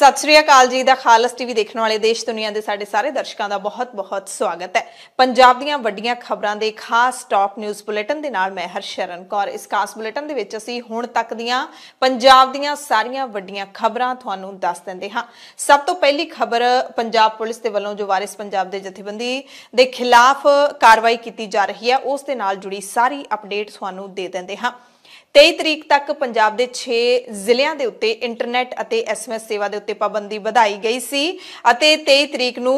ਸਤਿ ਸ੍ਰੀ ਅਕਾਲ ਜੀ ਦਾ ਖਾਲਸ ਟੀਵੀ ਦੇਖਣ ਵਾਲੇ ਦੇਸ਼ ਦੁਨੀਆ ਦੇ ਸਾਡੇ ਸਾਰੇ ਦਰਸ਼ਕਾਂ ਦਾ ਬਹੁਤ-ਬਹੁਤ ਸਵਾਗਤ ਹੈ ਪੰਜਾਬ ਦੀਆਂ ਵੱਡੀਆਂ ਖਬਰਾਂ ਦੇ ਖਾਸ ਟਾਪ ਨਿਊਜ਼ ਬੁਲੇਟਿਨ ਦੇ ਨਾਲ ਮੈਂ ਹਰਸ਼ਰਨ ਕੌਰ ਇਸ ਖਾਸ ਬੁਲੇਟਿਨ ਦੇ ਵਿੱਚ ਅਸੀਂ ਹੁਣ ਤੱਕ ਦੀਆਂ ਪੰਜਾਬ ਦੀਆਂ ਸਾਰੀਆਂ ਵੱਡੀਆਂ ਖਬਰਾਂ ਤੁਹਾਨੂੰ ਦੱਸ ਦਿੰਦੇ ਹਾਂ ਸਭ ਤੋਂ ਪਹਿਲੀ ਖਬਰ ਪੰਜਾਬ ਪੁਲਿਸ ਦੇ ਵੱਲੋਂ ਜੋ ਵਾਰਿਸ ਪੰਜਾਬ ਦੇ ਜਥੇਬੰਦੀ ਦੇ ਖਿਲਾਫ ਕਾਰਵਾਈ ਕੀਤੀ ਜਾ ਰਹੀ ਹੈ ਉਸ ਦੇ ਨਾਲ ਜੁੜੀ ਸਾਰੀ ਅਪਡੇਟ ਤੁਹਾਨੂੰ ਦੇ ਦਿੰਦੇ ਹਾਂ 23 ਤਰੀਕ ਤੱਕ ਪੰਜਾਬ ਦੇ 6 ਜ਼ਿਲ੍ਹਿਆਂ ਦੇ ਉੱਤੇ ਇੰਟਰਨੈਟ ਅਤੇ ਐਸਐਮਐਸ ਸੇਵਾ ਦੇ ਉੱਤੇ ਪਾਬੰਦੀ ਵਧਾਈ ਗਈ ਸੀ ਅਤੇ 23 ਤਰੀਕ ਨੂੰ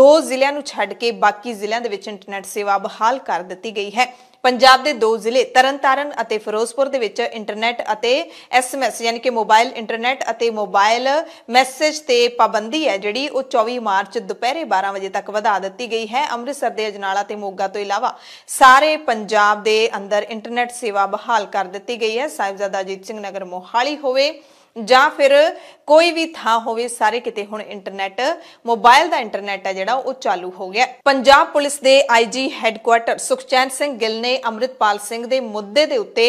2 ਜ਼ਿਲ੍ਹਿਆਂ ਨੂੰ ਛੱਡ ਕੇ ਬਾਕੀ ਜ਼ਿਲ੍ਹਿਆਂ ਦੇ ਵਿੱਚ ਇੰਟਰਨੈਟ ਸੇਵਾ ਬਹਾਲ ਕਰ ਦਿੱਤੀ ਗਈ ਹੈ ਪੰਜਾਬ ਦੇ ਦੋ ਜ਼ਿਲ੍ਹੇ ਤਰਨਤਾਰਨ ਅਤੇ ਫਿਰੋਜ਼ਪੁਰ ਦੇ ਵਿੱਚ ਇੰਟਰਨੈਟ ਅਤੇ ਐਸਐਮਐਸ ਯਾਨੀ ਕਿ ਮੋਬਾਈਲ ਇੰਟਰਨੈਟ ਅਤੇ ਮੋਬਾਈਲ ਮੈਸੇਜ ਤੇ ਪਾਬੰਦੀ ਹੈ ਜਿਹੜੀ ਉਹ 24 ਮਾਰਚ ਦੁਪਹਿਰੇ 12 ਵਜੇ ਤੱਕ ਵਧਾ ਦਿੱਤੀ ਗਈ ਹੈ ਅੰਮ੍ਰਿਤਸਰ ਦੇ ਅਜਨਾਲਾ ਤੇ ਮੋਗਾ ਤੋਂ ਇਲਾਵਾ ਸਾਰੇ ਪੰਜਾਬ ਦੇ ਅੰਦਰ ਇੰਟਰਨੈਟ ਸੇਵਾ ਬਹਾਲ ਕਰ ਦਿੱਤੀ ਗਈ ਹੈ ਸਾਹਿਬਜ਼ਾਦਾ ਅਜੀਤ ਸਿੰਘ ਨਗਰ ਮੋਹਾਲੀ ਹੋਵੇ ਜਾਂ ਫਿਰ ਕੋਈ ਵੀ ਥਾਂ ਹੋਵੇ ਸਾਰੇ ਕਿਤੇ ਹੁਣ ਇੰਟਰਨੈਟ ਮੋਬਾਈਲ ਦਾ ਇੰਟਰਨੈਟ ਹੈ ਜਿਹੜਾ ਉਹ ਚਾਲੂ ਹੋ ਗਿਆ ਪੰਜਾਬ ਪੁਲਿਸ ਦੇ ਆਈਜੀ ਹੈੱਡਕੁਆਟਰ ਸੁਖਚੈਨ ਸਿੰਘ ਗਿੱਲ ਨੇ ਅਮਰਿਤਪਾਲ ਸਿੰਘ ਦੇ ਮੁੱਦੇ ਦੇ ਉੱਤੇ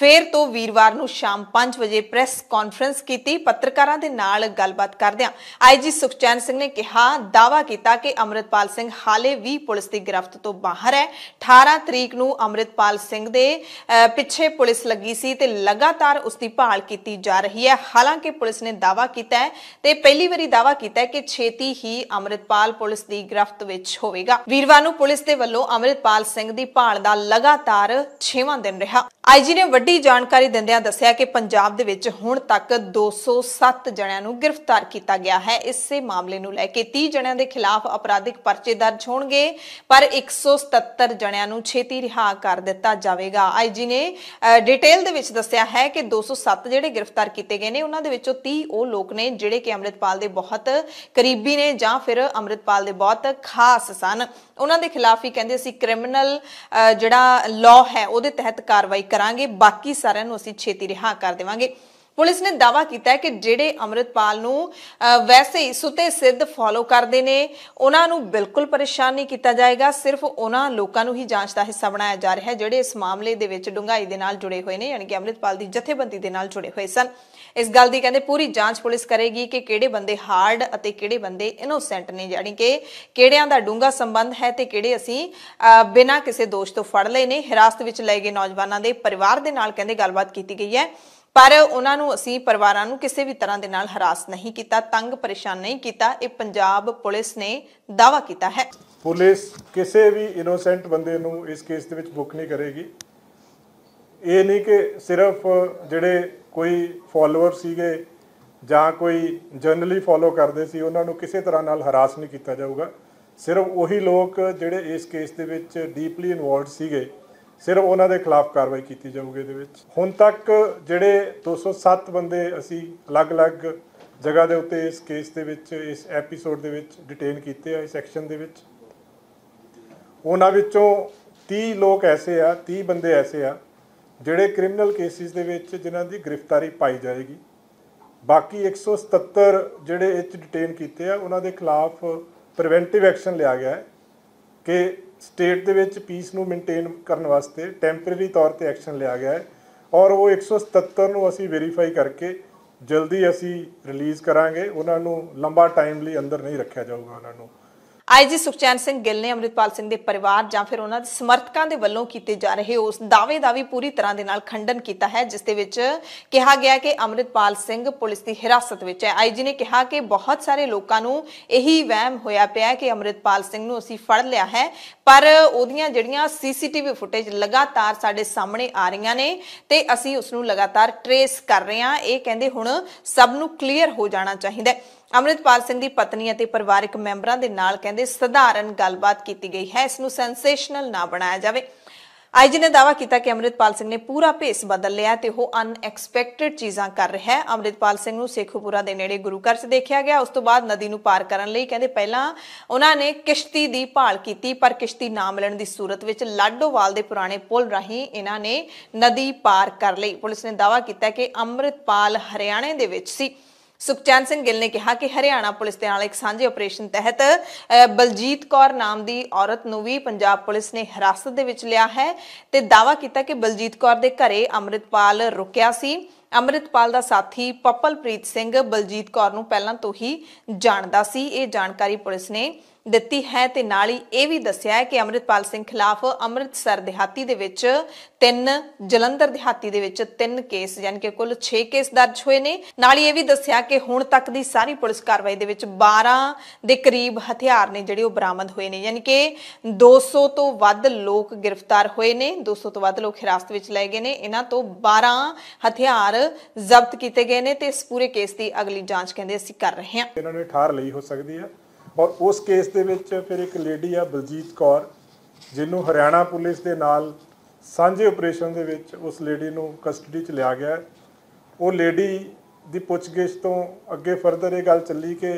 ਫੇਰ ਤੋਂ ਵੀਰਵਾਰ ਨੂੰ ਸ਼ਾਮ 5 ਵਜੇ ਪ੍ਰੈਸ ਕਾਨਫਰੰਸ ਕੀਤੀ ਪੱਤਰਕਾਰਾਂ ਦੇ ਨਾਲ ਗੱਲਬਾਤ ਕਰਦਿਆਂ ਆਈਜੀ ਸੁਖਚੈਨ ਸਿੰਘ ਨੇ ਕਿਹਾ ਦਾਵਾ ਕੀਤਾ ਕਿ ਅਮਰਿਤਪਾਲ ਸਿੰਘ ਹਾਲੇ ਵੀ ਪੁਲਿਸ ਦੀ ਗ੍ਰਿਫਤ ਤੋਂ ਬਾਹਰ ਹੈ 18 ਤਰੀਕ ਨੂੰ ਅਮਰਿਤਪਾਲ ਸਿੰਘ ਦੇ ਪਿੱਛੇ ਪੁਲਿਸ ਲੱਗੀ ਸੀ ਤੇ ਲਗਾਤਾਰ ਉਸ ਦੀ ਭਾਲ ਕੀਤੀ ਜਾ ਰਹੀ ਹੈ ਹਾਲਾਂਕਿ ਪੁਲਿਸ ਨੇ ਦਾਅਵਾ ਦਾਵਾ ਕੀਤਾ ਹੈ ਤੇ ਪਹਿਲੀ ਵਾਰੀ ਦਾਵਾ ਕੀਤਾ ਹੈ ਕਿ ਛੇਤੀ ਹੀ ਅਮਰਿਤਪਾਲ ਪੁਲਿਸ ਦੀ ਗ੍ਰਿਫਤ ਵਿੱਚ ਹੋਵੇਗਾ ਵੀਰਵਾਰ ਨੂੰ ਪੁਲਿਸ ਦੇ ਵੱਲੋਂ ਅਮਰਿਤਪਾਲ ਸਿੰਘ ਦੀ ਭਾਲ ਦਾ ਲਗਾਤਾਰ 6ਵਾਂ ਦਿਨ ਰਿਹਾ ਆਈਜੀ ਨੇ ਵੱਡੀ ਜਾਣਕਾਰੀ ਦਿੰਦਿਆਂ ਦੱਸਿਆ ਕਿ ਪੰਜਾਬ ਦੇ ਵਿੱਚ ਹੁਣ ਤੱਕ 207 ਜਣਿਆਂ ਨੂੰ ਗ੍ਰਿਫਤਾਰ ਕੀਤਾ ਗਿਆ ਹੈ ਇਸੇ ਮਾਮਲੇ ਨੂੰ ਲੈ ਕੇ 30 ਜਣਿਆਂ ਦੇ ਖਿਲਾਫ ਅਪਰਾਧਿਕ ਪਰਚੇ ਦਰਜ ਹੋਣਗੇ ਪਰ 177 ਜਣਿਆਂ ਨੂੰ ਛੇਤੀ ਰਿਹਾ ਕਰ ਦਿੱਤਾ ਜਾਵੇਗਾ ਆਈਜੀ ਨੇ ਡਿਟੇਲ ਦੇ ਵਿੱਚ ਦੱਸਿਆ ਹੈ ਕਿ 207 ਜਿਹੜੇ ਗ੍ਰਿਫਤਾਰ ਕੀਤੇ ਗਏ ਨੇ ਉਹਨਾਂ ਦੇ ਵਿੱਚੋਂ 30 ਉਹ ਲੋਕ ਨੇ ਜਿਹੜੇ ਕਿ ਅੰਮ੍ਰਿਤਪਾਲ ਦੇ ਬਹੁਤ ਕਰੀਬੀ ਨੇ ਜਾਂ ਫਿਰ ਅੰਮ੍ਰਿਤਪਾਲ ਦੇ ਬਹੁਤ ਖਾਸ ਸਨ ਉਹਨਾਂ ਦੇ ਖਿਲਾਫ ਹੀ ਕਹਿੰਦੇ ਅਸੀਂ ਕ੍ਰਿਮੀਨਲ ਜਿਹੜਾ ਲਾਅ ਹੈ ਉਹਦੇ ਤਹਿਤ ਕਾਰਵਾਈ ਕਰਾਂਗੇ ਬਾਕੀ ਸਾਰਿਆਂ ਨੂੰ ਅਸੀਂ ਛੇਤੀ ਰਿਹਾ ਕਰ ਦੇਵਾਂਗੇ ਪੁਲਿਸ ਨੇ ਦਾਵਾ ਕੀਤਾ ਹੈ ਕਿ ਜਿਹੜੇ ਅਮਰਿਤਪਾਲ ਨੂੰ ਵੈਸੇ ਹੀ ਸੁਤੇ ਸਿੱਧ ਫੋਲੋ ਕਰਦੇ ਨੇ ਉਹਨਾਂ ਨੂੰ ਬਿਲਕੁਲ ਪਰੇਸ਼ਾਨ ਨਹੀਂ ਕੀਤਾ ਜਾਏਗਾ ਸਿਰਫ ਉਹਨਾਂ ਲੋਕਾਂ ਨੂੰ ਹੀ ਜਾਂਚ ਦਾ ਹਿੱਸਾ ਬਣਾਇਆ ਜਾ ਰਿਹਾ ਹੈ ਜਿਹੜੇ ਇਸ ਮਾਮਲੇ ਦੇ ਵਿੱਚ ਡੁੰਗਾਈ ਦੇ ਨਾਲ ਜੁੜੇ ਹੋਏ ਨੇ ਯਾਨੀ ਕਿ ਅਮਰਿਤਪਾਲ ਦੀ ਜਥੇਬੰਦੀ ਦੇ ਨਾਲ ਜੁੜੇ ਹੋਏ ਸਨ ਇਸ ਗੱਲ ਦੀ ਕਹਿੰਦੇ ਪੂਰੀ ਜਾਂਚ ਪੁਲਿਸ ਕਰੇਗੀ ਕਿ ਕਿਹੜੇ ਬੰਦੇ ਹਾਰਡ ਅਤੇ ਕਿਹੜੇ ਬੰਦੇ ਇਨੋਸੈਂਟ ਨੇ ਯਾਨੀ ਕਿ ਕਿਹੜਿਆਂ ਦਾ ਡੁੰਗਾ ਸੰਬੰਧ ਹੈ ਤੇ ਕਿਹੜੇ ਅਸੀਂ ਬਿਨਾਂ ਕਿਸੇ ਦੋਸ਼ ਤੋਂ ਫੜ ਲਏ ਨੇ ਹਿਰਾਸਤ ਵਿੱਚ ਲਏ ਗਏ ਨੌਜਵਾਨਾਂ ਦੇ ਪਰਿਵਾਰ ਦੇ ਨਾਲ ਕਹਿੰਦੇ ਗੱਲਬਾਤ ਕੀਤੀ ਗਈ ਹੈ ਪਰ ਉਹਨਾਂ ਨੂੰ ਅਸੀਂ ਪਰਿਵਾਰਾਂ ਨੂੰ ਕਿਸੇ ਵੀ ਤਰ੍ਹਾਂ ਦੇ ਨਾਲ ਹਰਾਸ ਨਹੀਂ ਕੀਤਾ ਤੰਗ ਪਰੇਸ਼ਾਨ ਨਹੀਂ ਕੀਤਾ ਇਹ ਪੰਜਾਬ ਪੁਲਿਸ ਨੇ ਦਾਵਾ ਕੀਤਾ ਹੈ ਪੁਲਿਸ ਕਿਸੇ ਵੀ ਇਨੋਸੈਂਟ ਬੰਦੇ ਨੂੰ ਇਸ ਕੇਸ ਦੇ ਵਿੱਚ ਬੁੱਕ ਨਹੀਂ ਕਰੇਗੀ ਇਹ ਨਹੀਂ ਕਿ ਸਿਰਫ ਜਿਹੜੇ ਕੋਈ ਫਾਲੋਅਰ ਸੀਗੇ ਜਾਂ ਕੋਈ ਜਰਨਲੀ ਫਾਲੋ ਕਰਦੇ ਸੀ ਉਹਨਾਂ ਨੂੰ ਕਿਸੇ ਤਰ੍ਹਾਂ ਨਾਲ ਹਰਾਸ ਨਹੀਂ ਕੀਤਾ ਜਾਊਗਾ ਸਿਰਫ ਉਹੀ ਲੋਕ ਜਿਹੜੇ ਇਸ ਕੇਸ ਦੇ ਵਿੱਚ ਡੀਪਲੀ ਇਨਵੋਲਡ ਸੀਗੇ ਸਿਰਫ ਉਹਨਾਂ ਦੇ ਖਿਲਾਫ ਕਾਰਵਾਈ ਕੀਤੀ ਜਾਊਗੀ ਇਹਦੇ ਵਿੱਚ ਹੁਣ ਤੱਕ ਜਿਹੜੇ 207 ਬੰਦੇ ਅਸੀਂ ਅਲੱਗ-ਅਲੱਗ ਜਗ੍ਹਾ ਦੇ ਉੱਤੇ ਇਸ ਕੇਸ ਦੇ ਵਿੱਚ ਇਸ ਐਪੀਸੋਡ ਦੇ ਵਿੱਚ ਡਿਟੇਨ ਕੀਤੇ ਆ ਇਸ ਸੈਕਸ਼ਨ ਦੇ ਵਿੱਚ ਉਹਨਾਂ ਵਿੱਚੋਂ 30 ਲੋਕ ਐਸੇ ਆ 30 ਬੰਦੇ ਐਸੇ ਆ ਜਿਹੜੇ ਕ੍ਰਿਮੀਨਲ ਕੇਸਿਸ ਦੇ ਵਿੱਚ ਜਿਨ੍ਹਾਂ ਦੀ ਗ੍ਰਿਫਤਾਰੀ ਪਾਈ ਜਾਏਗੀ ਬਾਕੀ 177 ਜਿਹੜੇ ਇੱਥੇ ਡਿਟੇਨ ਕੀਤੇ ਆ ਉਹਨਾਂ ਦੇ ਖਿਲਾਫ ਪ੍ਰੀਵੈਂਟਿਵ ਐਕਸ਼ਨ ਲਿਆ ਗਿਆ ਹੈ ਕਿ ਸਟੇਟ ਦੇ ਵਿੱਚ ਪੀਸ ਨੂੰ ਮੇਨਟੇਨ ਕਰਨ ਵਾਸਤੇ ਟੈਂਪਰੇਰੀ ਤੌਰ ਤੇ ਐਕਸ਼ਨ ਲਿਆ ਗਿਆ ਹੈ ਔਰ ਉਹ 177 ਨੂੰ ਅਸੀਂ ਵੈਰੀਫਾਈ ਕਰਕੇ ਜਲਦੀ ਅਸੀਂ ਰਿਲੀਜ਼ ਕਰਾਂਗੇ ਉਹਨਾਂ ਨੂੰ ਲੰਬਾ ਟਾਈਮ ਲਈ ਅੰਦਰ ਨਹੀਂ ਰੱਖਿਆ ਜਾਊਗਾ ਉਹਨਾਂ ਨੂੰ ਆਈਜੀ ਸੁਖਚੈਨ ਸਿੰਘ ਗਿੱਲ ਨੇ ਅਮਰਿਤਪਾਲ ਸਿੰਘ ਦੇ ਪਰਿਵਾਰ ਜਾਂ ਫਿਰ ਉਹਨਾਂ ਦੇ ਸਮਰਥਕਾਂ ਦੇ ਵੱਲੋਂ ਕੀਤੇ ਜਾ ਰਹੇ ਉਸ ਦਾਅਵੇ ਦਾ ਵੀ ਪੂਰੀ ਤਰ੍ਹਾਂ ਦੇ ਨਾਲ ਖੰਡਨ ਕੀਤਾ ਹੈ ਜਿਸ ਦੇ ਵਿੱਚ ਕਿਹਾ ਗਿਆ ਕਿ ਅਮਰਿਤਪਾਲ ਸਿੰਘ ਪੁਲਿਸ ਦੀ ਹਿਰਾਸਤ ਵਿੱਚ ਹੈ ਆਈਜੀ ਨੇ ਕਿਹਾ ਕਿ ਬਹੁਤ ਸਾਰੇ ਲੋਕਾਂ ਨੂੰ ਇਹੀ ਵਹਿਮ ਹੋਇਆ ਪਿਆ ਕਿ ਅਮਰਿਤਪਾਲ ਸਿੰਘ ਨੂੰ ਅਸੀਂ ਫੜ ਲਿਆ ਹੈ ਪਰ ਉਹਦੀਆਂ ਜਿਹੜੀਆਂ ਸੀਸੀਟੀਵੀ ਫੁਟੇਜ ਲਗਾਤਾਰ ਸਾਡੇ ਸਾਹਮਣੇ ਆ ਰਹੀਆਂ ਨੇ ਤੇ ਅਸੀਂ ਉਸ ਨੂੰ ਲਗਾਤਾਰ ਟ੍ਰੇਸ ਕਰ ਰਹੇ ਹਾਂ ਇਹ ਕਹਿੰਦੇ ਹੁਣ ਸਭ ਨੂੰ ਕਲੀਅਰ ਹੋ ਜਾਣਾ ਚਾਹੀਦਾ ਹੈ ਅਮਰਿਤਪਾਲ ਸਿੰਘ ਦੀ ਪਤਨੀ ਅਤੇ ਪਰਿਵਾਰਕ ਮੈਂਬਰਾਂ ਦੇ ਨਾਲ ਕਹਿੰਦੇ ਸਧਾਰਨ ਗੱਲਬਾਤ ਕੀਤੀ ਗਈ ਹੈ ਇਸ ਨੂੰ ਸੈਂਸੇਸ਼ਨਲ ਨਾ ਬਣਾਇਆ ਜਾਵੇ ਆਈਜੀ ਨੇ ਦਾਵਾ ਕੀਤਾ ਕਿ ਅਮਰਿਤਪਾਲ ਸਿੰਘ ਨੇ ਪੂਰਾ ਭੇਸ ਬਦਲ ਲਿਆ ਤੇ ਉਹ ਅਨਐਕਸਪੈਕਟਿਡ ਚੀਜ਼ਾਂ ਕਰ ਰਿਹਾ ਹੈ ਅਮਰਿਤਪਾਲ ਸਿੰਘ ਨੂੰ ਸੇਖੂਪੁਰਾ ਦੇ ਨੇੜੇ ਗੁਰੂ ਘਰ 'ਚ ਦੇਖਿਆ ਗਿਆ ਉਸ ਤੋਂ ਬਾਅਦ ਨਦੀ ਨੂੰ ਪਾਰ ਕਰਨ ਲਈ ਕਹਿੰਦੇ ਪਹਿਲਾਂ ਉਹਨਾਂ ਨੇ ਕਿਸ਼ਤੀ ਦੀ ਭਾਲ ਕੀਤੀ ਪਰ ਕਿਸ਼ਤੀ ਨਾ ਮਿਲਣ ਦੀ ਸੂਰਤ ਵਿੱਚ ਲਾਡੋਵਾਲ ਦੇ ਪੁਰਾਣੇ ਪੁਲ ਰਾਹੀਂ ਇਹਨਾਂ ਨੇ ਨਦੀ ਪਾਰ ਕਰ ਲਈ ਪੁਲਿਸ ਨੇ ਦਾਵਾ ਕੀਤਾ ਕਿ ਅਮਰਿਤਪਾਲ ਹਰਿਆਣੇ ਦੇ ਵਿੱਚ ਸੀ ਸੁਖਚੈਨ ਸਿੰਘ ਗਿੱਲ ਨੇ ਕਿਹਾ ਕਿ ਹਰਿਆਣਾ ਪੁਲਿਸ ਦੇ ਨਾਲ ਇੱਕ ਸਾਂਝੇ ਆਪਰੇਸ਼ਨ ਤਹਿਤ ਬਲਜੀਤ ਕੌਰ ਨਾਮ ਦੀ ਔਰਤ ਨੂੰ ਵੀ ਪੰਜਾਬ ਪੁਲਿਸ ਨੇ ਹਿਰਾਸਤ ਦੇ ਵਿੱਚ ਲਿਆ ਹੈ ਤੇ ਦਾਵਾ ਕੀਤਾ ਕਿ ਬਲਜੀਤ ਕੌਰ ਦੇ ਘਰੇ ਅਮਰਿਤਪਾਲ ਰੁਕਿਆ ਸੀ ਅਮਰਿਤਪਾਲ ਦਾ ਸਾਥੀ ਪਪਲਪ੍ਰੀਤ ਸਿੰਘ ਬਲਜੀਤ ਕੌਰ ਨੂੰ ਪਹਿਲਾਂ ਤੋਂ ਹੀ ਜਾਣਦਾ ਸੀ ਇਹ ਜਾਣਕਾਰੀ ਪੁਲਿਸ ਨੇ ਦਿੱਤੀ ਹੈ ਤੇ ਨਾਲ ਹੀ ਇਹ ਵੀ ਦੱਸਿਆ ਹੈ ਕਿ ਅਮਰਿਤਪਾਲ ਸਿੰਘ ਖਿਲਾਫ ਅੰਮ੍ਰਿਤਸਰ ਦਿਹਾਤੀ ਦੇ ਵਿੱਚ ਤਿੰਨ ਜਲੰਧਰ ਦਿਹਾਤੀ ਦੇ ਵਿੱਚ ਤਿੰਨ ਕੇਸ ਯਾਨੀ ਕਿ ਕੁੱਲ 6 ਕੇਸ ਦਰਜ ਹੋਏ ਨੇ ਨਾਲ ਹੀ ਇਹ ਵੀ ਦੱਸਿਆ ਕਿ ਹੁਣ ਤੱਕ ਦੀ ਸਾਰੀ ਪੁਲਿਸ ਕਾਰਵਾਈ ਦੇ ਵਿੱਚ 12 ਦੇ ਕਰੀਬ ਹਥਿਆਰ ਨੇ ਜਿਹੜੇ ਉਹ ਬਰਾਮਦ ਹੋਏ ਨੇ ਯਾਨੀ ਕਿ 200 ਤੋਂ ਵੱਧ ਲੋਕ ਗ੍ਰਿਫਤਾਰ ਹੋਏ ਨੇ 200 ਤੋਂ ਵੱਧ ਲੋਕ ਹਿਰਾਸਤ ਵਿੱਚ ਲਏ ਗਏ ਨੇ ਇਹਨਾਂ ਤੋਂ 12 ਹਥਿਆਰ ਜ਼ਬਤ ਕੀਤੇ ਗਏ ਨੇ ਤੇ ਇਸ ਪੂਰੇ ਕੇਸ ਦੀ ਅਗਲੀ ਜਾਂਚ ਕਹਿੰਦੇ ਅਸੀਂ ਕਰ ਰਹੇ ਹਾਂ ਇਹਨਾਂ ਨੂੰ ਠਾਰ ਲਈ ਹੋ ਸਕਦੀ ਹੈ ਔਰ ਉਸ ਕੇਸ ਦੇ ਵਿੱਚ ਫਿਰ ਇੱਕ ਲੇਡੀ ਆ ਬਲਜੀਤ ਕੌਰ ਜਿਹਨੂੰ ਹਰਿਆਣਾ ਪੁਲਿਸ ਦੇ ਨਾਲ ਸਾਂਝੇ ਆਪਰੇਸ਼ਨ ਦੇ ਵਿੱਚ ਉਸ ਲੇਡੀ ਨੂੰ ਕਸਟਡੀ 'ਚ ਲਿਆ ਗਿਆ ਉਹ ਲੇਡੀ ਦੀ ਪੁੱਛਗਿੱਛ ਤੋਂ ਅੱਗੇ ਫਰਦਰ ਇਹ ਗੱਲ ਚੱਲੀ ਕਿ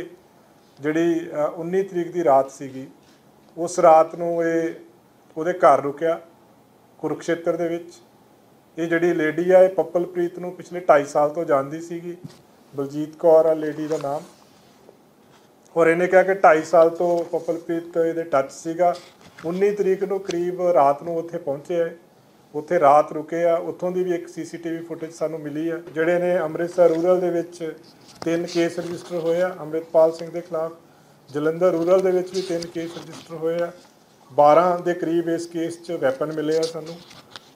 ਜਿਹੜੀ 19 ਤਰੀਕ ਦੀ ਰਾਤ ਸੀਗੀ ਉਸ ਰਾਤ ਨੂੰ ਇਹ ਉਹਦੇ ਘਰ ਰੁਕਿਆ ਕੁਰਕਸ਼ੇਤਰ ਦੇ ਵਿੱਚ ਇਹ ਜਿਹੜੀ ਲੇਡੀ ਆ ਇਹ ਪੱਪਲਪ੍ਰੀਤ ਨੂੰ ਪਿਛਲੇ 2.5 ਸਾਲ ਤੋਂ ਜਾਣਦੀ ਸੀਗੀ ਬਲਜੀਤ ਕੌਰ ਆ ਲੇਡੀ ਦਾ ਨਾਮ ਔਰ ਇਹਨੇ ਕਿਹਾ ਕਿ 2.5 ਸਾਲ ਤੋਂ ਪਪਲਪ੍ਰੀਤ ਇਹਦੇ ਟੱਚ ਸੀਗਾ 19 ਤਰੀਕ ਨੂੰ ਕਰੀਬ ਰਾਤ ਨੂੰ ਉੱਥੇ ਪਹੁੰਚੇ ਉੱਥੇ ਰਾਤ ਰੁਕੇ ਆ ਉੱਥੋਂ ਦੀ ਵੀ ਇੱਕ ਸੀਸੀਟੀਵੀ ਫੁਟੇਜ ਸਾਨੂੰ ਮਿਲੀ ਆ ਜਿਹੜੇ ਨੇ ਅੰਮ੍ਰਿਤਸਰ ਰੂਰਲ ਦੇ ਵਿੱਚ ਤਿੰਨ ਕੇਸ ਰਜਿਸਟਰ ਹੋਏ ਆ ਅੰਮ੍ਰਿਤਪਾਲ ਸਿੰਘ ਦੇ ਖਿਲਾਫ ਜਲੰਧਰ ਰੂਰਲ ਦੇ ਵਿੱਚ ਵੀ ਤਿੰਨ ਕੇਸ ਰਜਿਸਟਰ ਹੋਏ ਆ 12 ਦੇ ਕਰੀਬ ਇਸ ਕੇਸ 'ਚ ਵੈਪਨ ਮਿਲੇ ਆ ਸਾਨੂੰ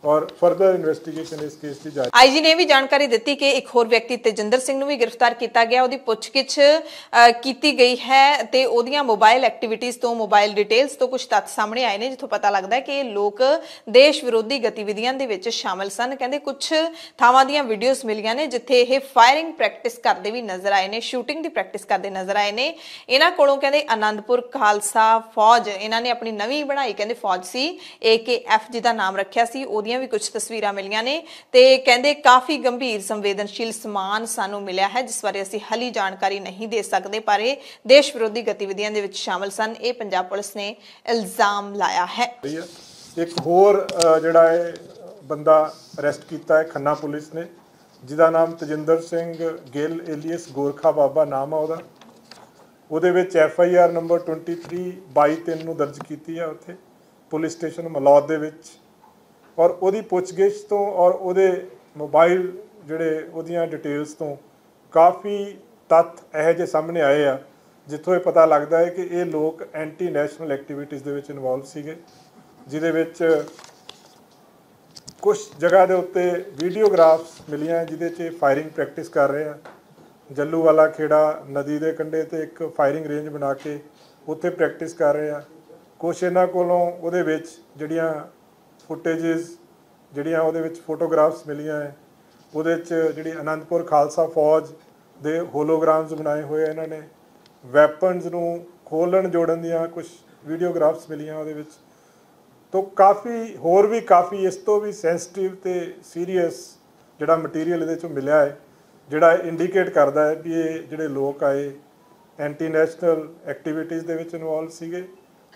ਔਰ ਫਰਦਰ ਇਨਵੈਸਟੀਗੇਸ਼ਨ ਇਸ ਕੇਸ ਦੀ ਜਾਰੀ ਆਈਜੀ ਨੇ ਵੀ ਜਾਣਕਾਰੀ ਦਿੱਤੀ ਕਿ ਇੱਕ ਹੋਰ ਵਿਅਕਤੀ ਤੇਜਿੰਦਰ ਸਿੰਘ ਨੂੰ ਵੀ ਗ੍ਰਿਫਤਾਰ ਕੀਤਾ ਗਿਆ ਉਹਦੀ ਪੁੱਛਗਿੱਛ ਕੀਤੀ ਗਈ ਹੈ ਤੇ ਉਹਦੀਆਂ ਮੋਬਾਈਲ ਐਕਟੀਵਿਟੀਆਂ ਤੋਂ ਮੋਬਾਈਲ ਡਿਟੇਲਸ ਤੋਂ ਕੁਝ ਤੱਥ ਸਾਹਮਣੇ ਆਏ ਨੇ ਜਿੱਥੋਂ ਪਤਾ ਲੱਗਦਾ ਹੈ ਕਿ ਇਹ ਲੋਕ ਦੇਸ਼ ਵਿਰੋਧੀ ਗਤੀਵਿਧੀਆਂ ਦੇ ਵਿੱਚ ਸ਼ਾਮਲ ਸਨ ਕਹਿੰਦੇ ਕੁਝ ਥਾਵਾਂ ਦੀਆਂ ਵੀਡੀਓਜ਼ ਮਿਲੀਆਂ ਨੇ ਜਿੱਥੇ ਇਹ ਫਾਇਰਿੰਗ ਪ੍ਰੈਕਟਿਸ ਕਰਦੇ ਵੀ ਨਜ਼ਰ ਆਏ ਨੇ ਸ਼ੂਟਿੰਗ ਦੀ ਪ੍ਰੈਕਟਿਸ ਕਰਦੇ ਨਜ਼ਰ ਆਏ ਨੇ ਇਹਨਾਂ ਕੋਲੋਂ ਕਹਿੰਦੇ ਆਨੰਦਪੁਰ ਖਾਲਸਾ ਫੌਜ ਇਹਨਾਂ ਨੇ ਆਪਣੀ ਨਵੀਂ ਬਣਾਈ ਕਹਿੰਦੇ ਫੌਜ ਸੀ ਏਕੇਐਫ ਜਿਹਦਾ ਨਾਮ ਰੱਖਿਆ ਸੀ ਉਹਦੀ ਦੀਆਂ ਵੀ ਕੁਝ ਤਸਵੀਰਾਂ ਮਿਲੀਆਂ ਨੇ ਤੇ ਕਹਿੰਦੇ ਕਾਫੀ ਗੰਭੀਰ ਸੰਵੇਦਨਸ਼ੀਲ ਸਮਾਨ ਸਾਨੂੰ ਮਿਲਿਆ ਹੈ ਜਿਸ ਬਾਰੇ ਅਸੀਂ ਹਲੀ ਜਾਣਕਾਰੀ ਨਹੀਂ ਦੇ ਸਕਦੇ ਪਰ ਇਹ ਦੇਸ਼ ਵਿਰੋਧੀ ਗਤੀਵਿਧੀਆਂ ਦੇ ਵਿੱਚ ਸ਼ਾਮਲ ਸਨ ਇਹ ਪੰਜਾਬ ਪੁਲਿਸ ਨੇ ਇਲਜ਼ਾਮ ਲਾਇਆ ਹੈ ਇੱਕ ਹੋਰ ਜਿਹੜਾ ਹੈ ਬੰਦਾ ਅਰੈਸਟ ਕੀਤਾ ਹੈ ਖੰਨਾ ਪੁਲਿਸ ਨੇ ਜਿਹਦਾ ਨਾਮ ਤਜਿੰਦਰ ਸਿੰਘ ਗਿੱਲ ਏਲੀਅਸ ਗੋਰਖਾ ਬਾਬਾ ਨਾਮ ਹੈ ਉਹਦਾ ਉਹਦੇ ਵਿੱਚ ਐਫ ਆਈ ਆਰ ਨੰਬਰ 23 22 3 ਨੂੰ ਦਰਜ ਕੀਤੀ ਹੈ ਉੱਥੇ ਪੁਲਿਸ ਸਟੇਸ਼ਨ ਮਲੌਦ ਦੇ ਵਿੱਚ ਔਰ ਉਹਦੀ ਪੁੱਛਗਿੱਛ ਤੋਂ ਔਰ ਉਹਦੇ ਮੋਬਾਈਲ ਜਿਹੜੇ ਉਹਦੀਆਂ ਡਿਟੇਲਸ ਤੋਂ ਕਾਫੀ ਤੱਥ ਇਹ ਜੇ ਸਾਹਮਣੇ ਆਏ ਆ ਜਿੱਥੋਂ ਇਹ ਪਤਾ ਲੱਗਦਾ ਹੈ ਕਿ ਇਹ ਲੋਕ ਐਂਟੀ ਨੈਸ਼ਨਲ ਐਕਟੀਵਿਟੀਆਂ ਦੇ ਵਿੱਚ ਇਨਵੋਲਵ ਸੀਗੇ ਜਿਹਦੇ ਵਿੱਚ ਕੁਝ ਜਗ੍ਹਾ ਦੇ ਉੱਤੇ ਵੀਡੀਓਗ੍ਰਾਫਸ ਮਿਲੀਆਂ ਜਿਹਦੇ 'ਚ ਫਾਇਰਿੰਗ ਪ੍ਰੈਕਟਿਸ ਕਰ ਰਹੇ ਆ ਜੱਲੂ ਵਾਲਾ ਖੇੜਾ ਨਦੀ ਦੇ ਕੰਢੇ ਤੇ ਇੱਕ ਫਾਇਰਿੰਗ ਰੇਂਜ ਬਣਾ ਕੇ ਉੱਥੇ ਪ੍ਰੈਕਟਿਸ ਕਰ ਰਹੇ ਆ ਕੁਝ ਇਹਨਾਂ ਕੋਲੋਂ ਉਹਦੇ ਵਿੱਚ ਜਿਹੜੀਆਂ ਫੁਟੇजेस ਜਿਹੜੀਆਂ ਉਹਦੇ ਵਿੱਚ ਫੋਟੋਗ੍ਰਾਫਸ ਮਿਲੀਆਂ ਹੈ ਉਹਦੇ ਵਿੱਚ ਜਿਹੜੀ ਅਨੰਦਪੁਰ ਖਾਲਸਾ ਫੌਜ ਦੇ ਹੋਲੋਗ੍ਰਾਮਸ ਬਣਾਏ ਹੋਏ ਇਹਨਾਂ ਨੇ ਵੈਪਨਸ ਨੂੰ ਖੋਲਣ ਜੋੜਨ ਦੀਆਂ ਕੁਝ ਵੀਡੀਓਗ੍ਰਾਫਸ ਮਿਲੀਆਂ ਉਹਦੇ ਵਿੱਚ ਤੋਂ ਕਾਫੀ ਹੋਰ ਵੀ ਕਾਫੀ ਇਸ ਤੋਂ ਵੀ ਸੈਂਸਿਟਿਵ ਤੇ ਸੀਰੀਅਸ ਜਿਹੜਾ ਮਟੀਰੀਅਲ ਇਹਦੇ ਚੋਂ ਮਿਲਿਆ ਹੈ ਜਿਹੜਾ ਇੰਡੀਕੇਟ ਕਰਦਾ ਹੈ ਵੀ ਇਹ ਜਿਹੜੇ ਲੋਕ ਆਏ ਐਂਟੀ ਨੈਸ਼ਨਲ ਐਕਟੀਵਿਟੀਜ਼ ਦੇ ਵਿੱਚ ਇਨਵੋਲਵ ਸੀਗੇ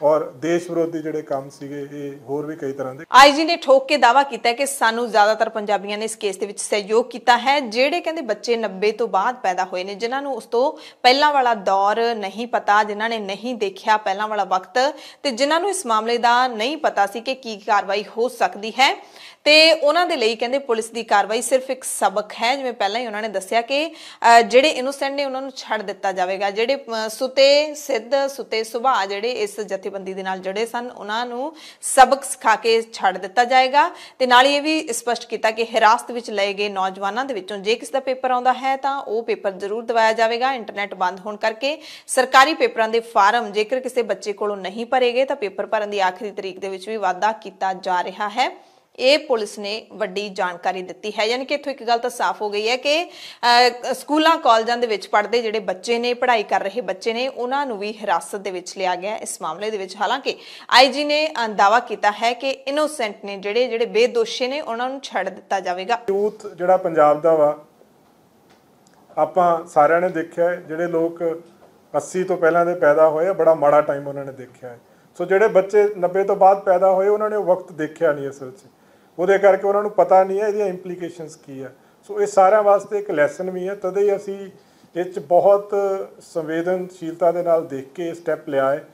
ਔਰ ਦੇਸ਼ ਵਿਰੋਧੀ ਜਿਹੜੇ ਕੰਮ ਸੀਗੇ ਇਹ ਹੋਰ ਵੀ ਕਈ ਤਰ੍ਹਾਂ ਦੇ ਆਈਜੀ ਨੇ ਠੋਕ ਕੇ ਦਾਵਾ ਕੀਤਾ ਕਿ ਸਾਨੂੰ ਜ਼ਿਆਦਾਤਰ ਪੰਜਾਬੀਆਂ ਨੇ ਇਸ ਕੇਸ ਦੇ ਵਿੱਚ ਸਹਿਯੋਗ ਕੀਤਾ ਹੈ ਜਿਹੜੇ ਕਹਿੰਦੇ ਬੱਚੇ 90 ਤੋਂ ਬਾਅਦ ਪੈਦਾ ਹੋਏ ਨੇ ਜਿਨ੍ਹਾਂ ਨੂੰ ਉਸ ਤੋਂ ਪਹਿਲਾਂ ਵਾਲਾ ਦੌਰ ਨਹੀਂ ਪਤਾ ਜਿਨ੍ਹਾਂ ਨੇ ਨਹੀਂ ਦੇਖਿਆ ਪਹਿਲਾਂ ਵਾਲਾ ਵਕਤ ਤੇ ਜਿਨ੍ਹਾਂ ਨੂੰ ਇਸ ਮਾਮਲੇ ਦਾ ਨਹੀਂ ਪਤਾ ਸੀ ਕਿ ਕੀ ਕਾਰਵਾਈ ਹੋ ਸਕਦੀ ਹੈ ਤੇ ਉਹਨਾਂ ਦੇ ਲਈ ਕਹਿੰਦੇ ਪੁਲਿਸ ਦੀ ਕਾਰਵਾਈ ਸਿਰਫ ਇੱਕ ਸਬਕ ਹੈ ਜਿਵੇਂ ਪਹਿਲਾਂ ਹੀ ਉਹਨਾਂ ਨੇ ਦੱਸਿਆ ਕਿ ਜਿਹੜੇ ਇਨੋਸੈਂਟ ਨੇ ਉਹਨਾਂ ਨੂੰ ਛੱਡ ਦਿੱਤਾ ਜਾਵੇਗਾ ਜਿਹੜੇ ਸੁਤੇ ਸਿੱਧ ਸੁਤੇ ਸੁਭਾ ਜਿਹੜੇ ਇਸ ਜਥੇਬੰਦੀ ਦੇ ਨਾਲ ਜੜੇ ਸਨ ਉਹਨਾਂ ਨੂੰ ਸਬਕ ਸਿਖਾ ਕੇ ਛੱਡ ਦਿੱਤਾ ਜਾਏਗਾ ਤੇ ਨਾਲ ਹੀ ਇਹ ਵੀ ਸਪਸ਼ਟ ਕੀਤਾ ਕਿ ਹਿਰਾਸਤ ਵਿੱਚ ਲਏ ਗਏ ਨੌਜਵਾਨਾਂ ਦੇ ਵਿੱਚੋਂ ਜੇ ਕਿਸੇ ਦਾ ਪੇਪਰ ਆਉਂਦਾ ਹੈ ਤਾਂ ਉਹ ਪੇਪਰ ਜ਼ਰੂਰ ਦਵਾਇਆ ਜਾਵੇਗਾ ਇੰਟਰਨੈਟ ਬੰਦ ਹੋਣ ਕਰਕੇ ਸਰਕਾਰੀ ਪੇਪਰਾਂ ਦੇ ਫਾਰਮ ਜੇਕਰ ਕਿਸੇ ਬੱਚੇ ਕੋਲੋਂ ਨਹੀਂ ਭਰੇਗੇ ਤਾਂ ਪੇਪਰ ਭਰਨ ਦੀ ਆਖਰੀ ਤਰੀਕ ਦੇ ਵਿੱਚ ਵੀ ਵਾਅਦਾ ਕੀਤਾ ਜਾ ਰਿਹਾ ਹੈ ਇਹ ਪੁਲਿਸ ਨੇ ਵੱਡੀ ਜਾਣਕਾਰੀ ਦਿੱਤੀ ਹੈ ਯਾਨੀ ਕਿ ਇੱਥੋਂ ਇੱਕ ਗੱਲ ਤਾਂ ਸਾਫ਼ ਹੋ ਗਈ ਹੈ ਕਿ ਸਕੂਲਾਂ ਕਾਲਜਾਂ ਦੇ ਵਿੱਚ ਪੜ੍ਹਦੇ ਜਿਹੜੇ ਬੱਚੇ ਨੇ ਪੜ੍ਹਾਈ ਕਰ ਰਹੇ ਬੱਚੇ ਨੇ ਉਹਨਾਂ ਨੂੰ ਵੀ ਹਿਰਾਸਤ ਦੇ ਵਿੱਚ ਲਿਆ ਗਿਆ ਇਸ ਮਾਮਲੇ ਦੇ ਵਿੱਚ ਹਾਲਾਂਕਿ ਆਈਜੀ ਨੇ ਦਾਵਾ ਕੀਤਾ ਹੈ ਕਿ ਇਨੋਸੈਂਟ ਨੇ ਜਿਹੜੇ ਜਿਹੜੇ ਬੇਦੋਸ਼ੇ ਨੇ ਉਹਨਾਂ ਨੂੰ ਛੱਡ ਦਿੱਤਾ ਜਾਵੇਗਾ ਯੂਥ ਜਿਹੜਾ ਪੰਜਾਬ ਦਾ ਵਾ ਆਪਾਂ ਸਾਰਿਆਂ ਨੇ ਦੇਖਿਆ ਜਿਹੜੇ ਲੋਕ 80 ਤੋਂ ਪਹਿਲਾਂ ਦੇ ਪੈਦਾ ਹੋਏ ਆ ਬੜਾ ਮਾੜਾ ਟਾਈਮ ਉਹਨਾਂ ਨੇ ਦੇਖਿਆ ਸੋ ਜਿਹੜੇ ਬੱਚੇ 90 ਤੋਂ ਬਾਅਦ ਪੈਦਾ ਹੋਏ ਉਹਨਾਂ ਨੇ ਉਹ ਵਕਤ ਦੇਖਿਆ ਨਹੀਂ ਅਸਲ 'ਚ ਉਹਦੇ ਕਰਕੇ ਉਹਨਾਂ ਨੂੰ ਪਤਾ ਨਹੀਂ ਹੈ ਇਹਦੀਆਂ ਇੰਪਲੀਕੇਸ਼ਨਸ ਕੀ ਆ ਸੋ ਇਹ ਸਾਰਿਆਂ ਵਾਸਤੇ ਇੱਕ ਲੈਸਨ ਵੀ ਹੈ ਤਦੇ ਹੀ ਅਸੀਂ ਇਹ ਚ ਬਹੁਤ ਸੰਵੇਦਨਸ਼ੀਲਤਾ ਦੇ ਨਾਲ ਦੇਖ ਕੇ ਸਟੈਪ ਲਿਆ ਹੈ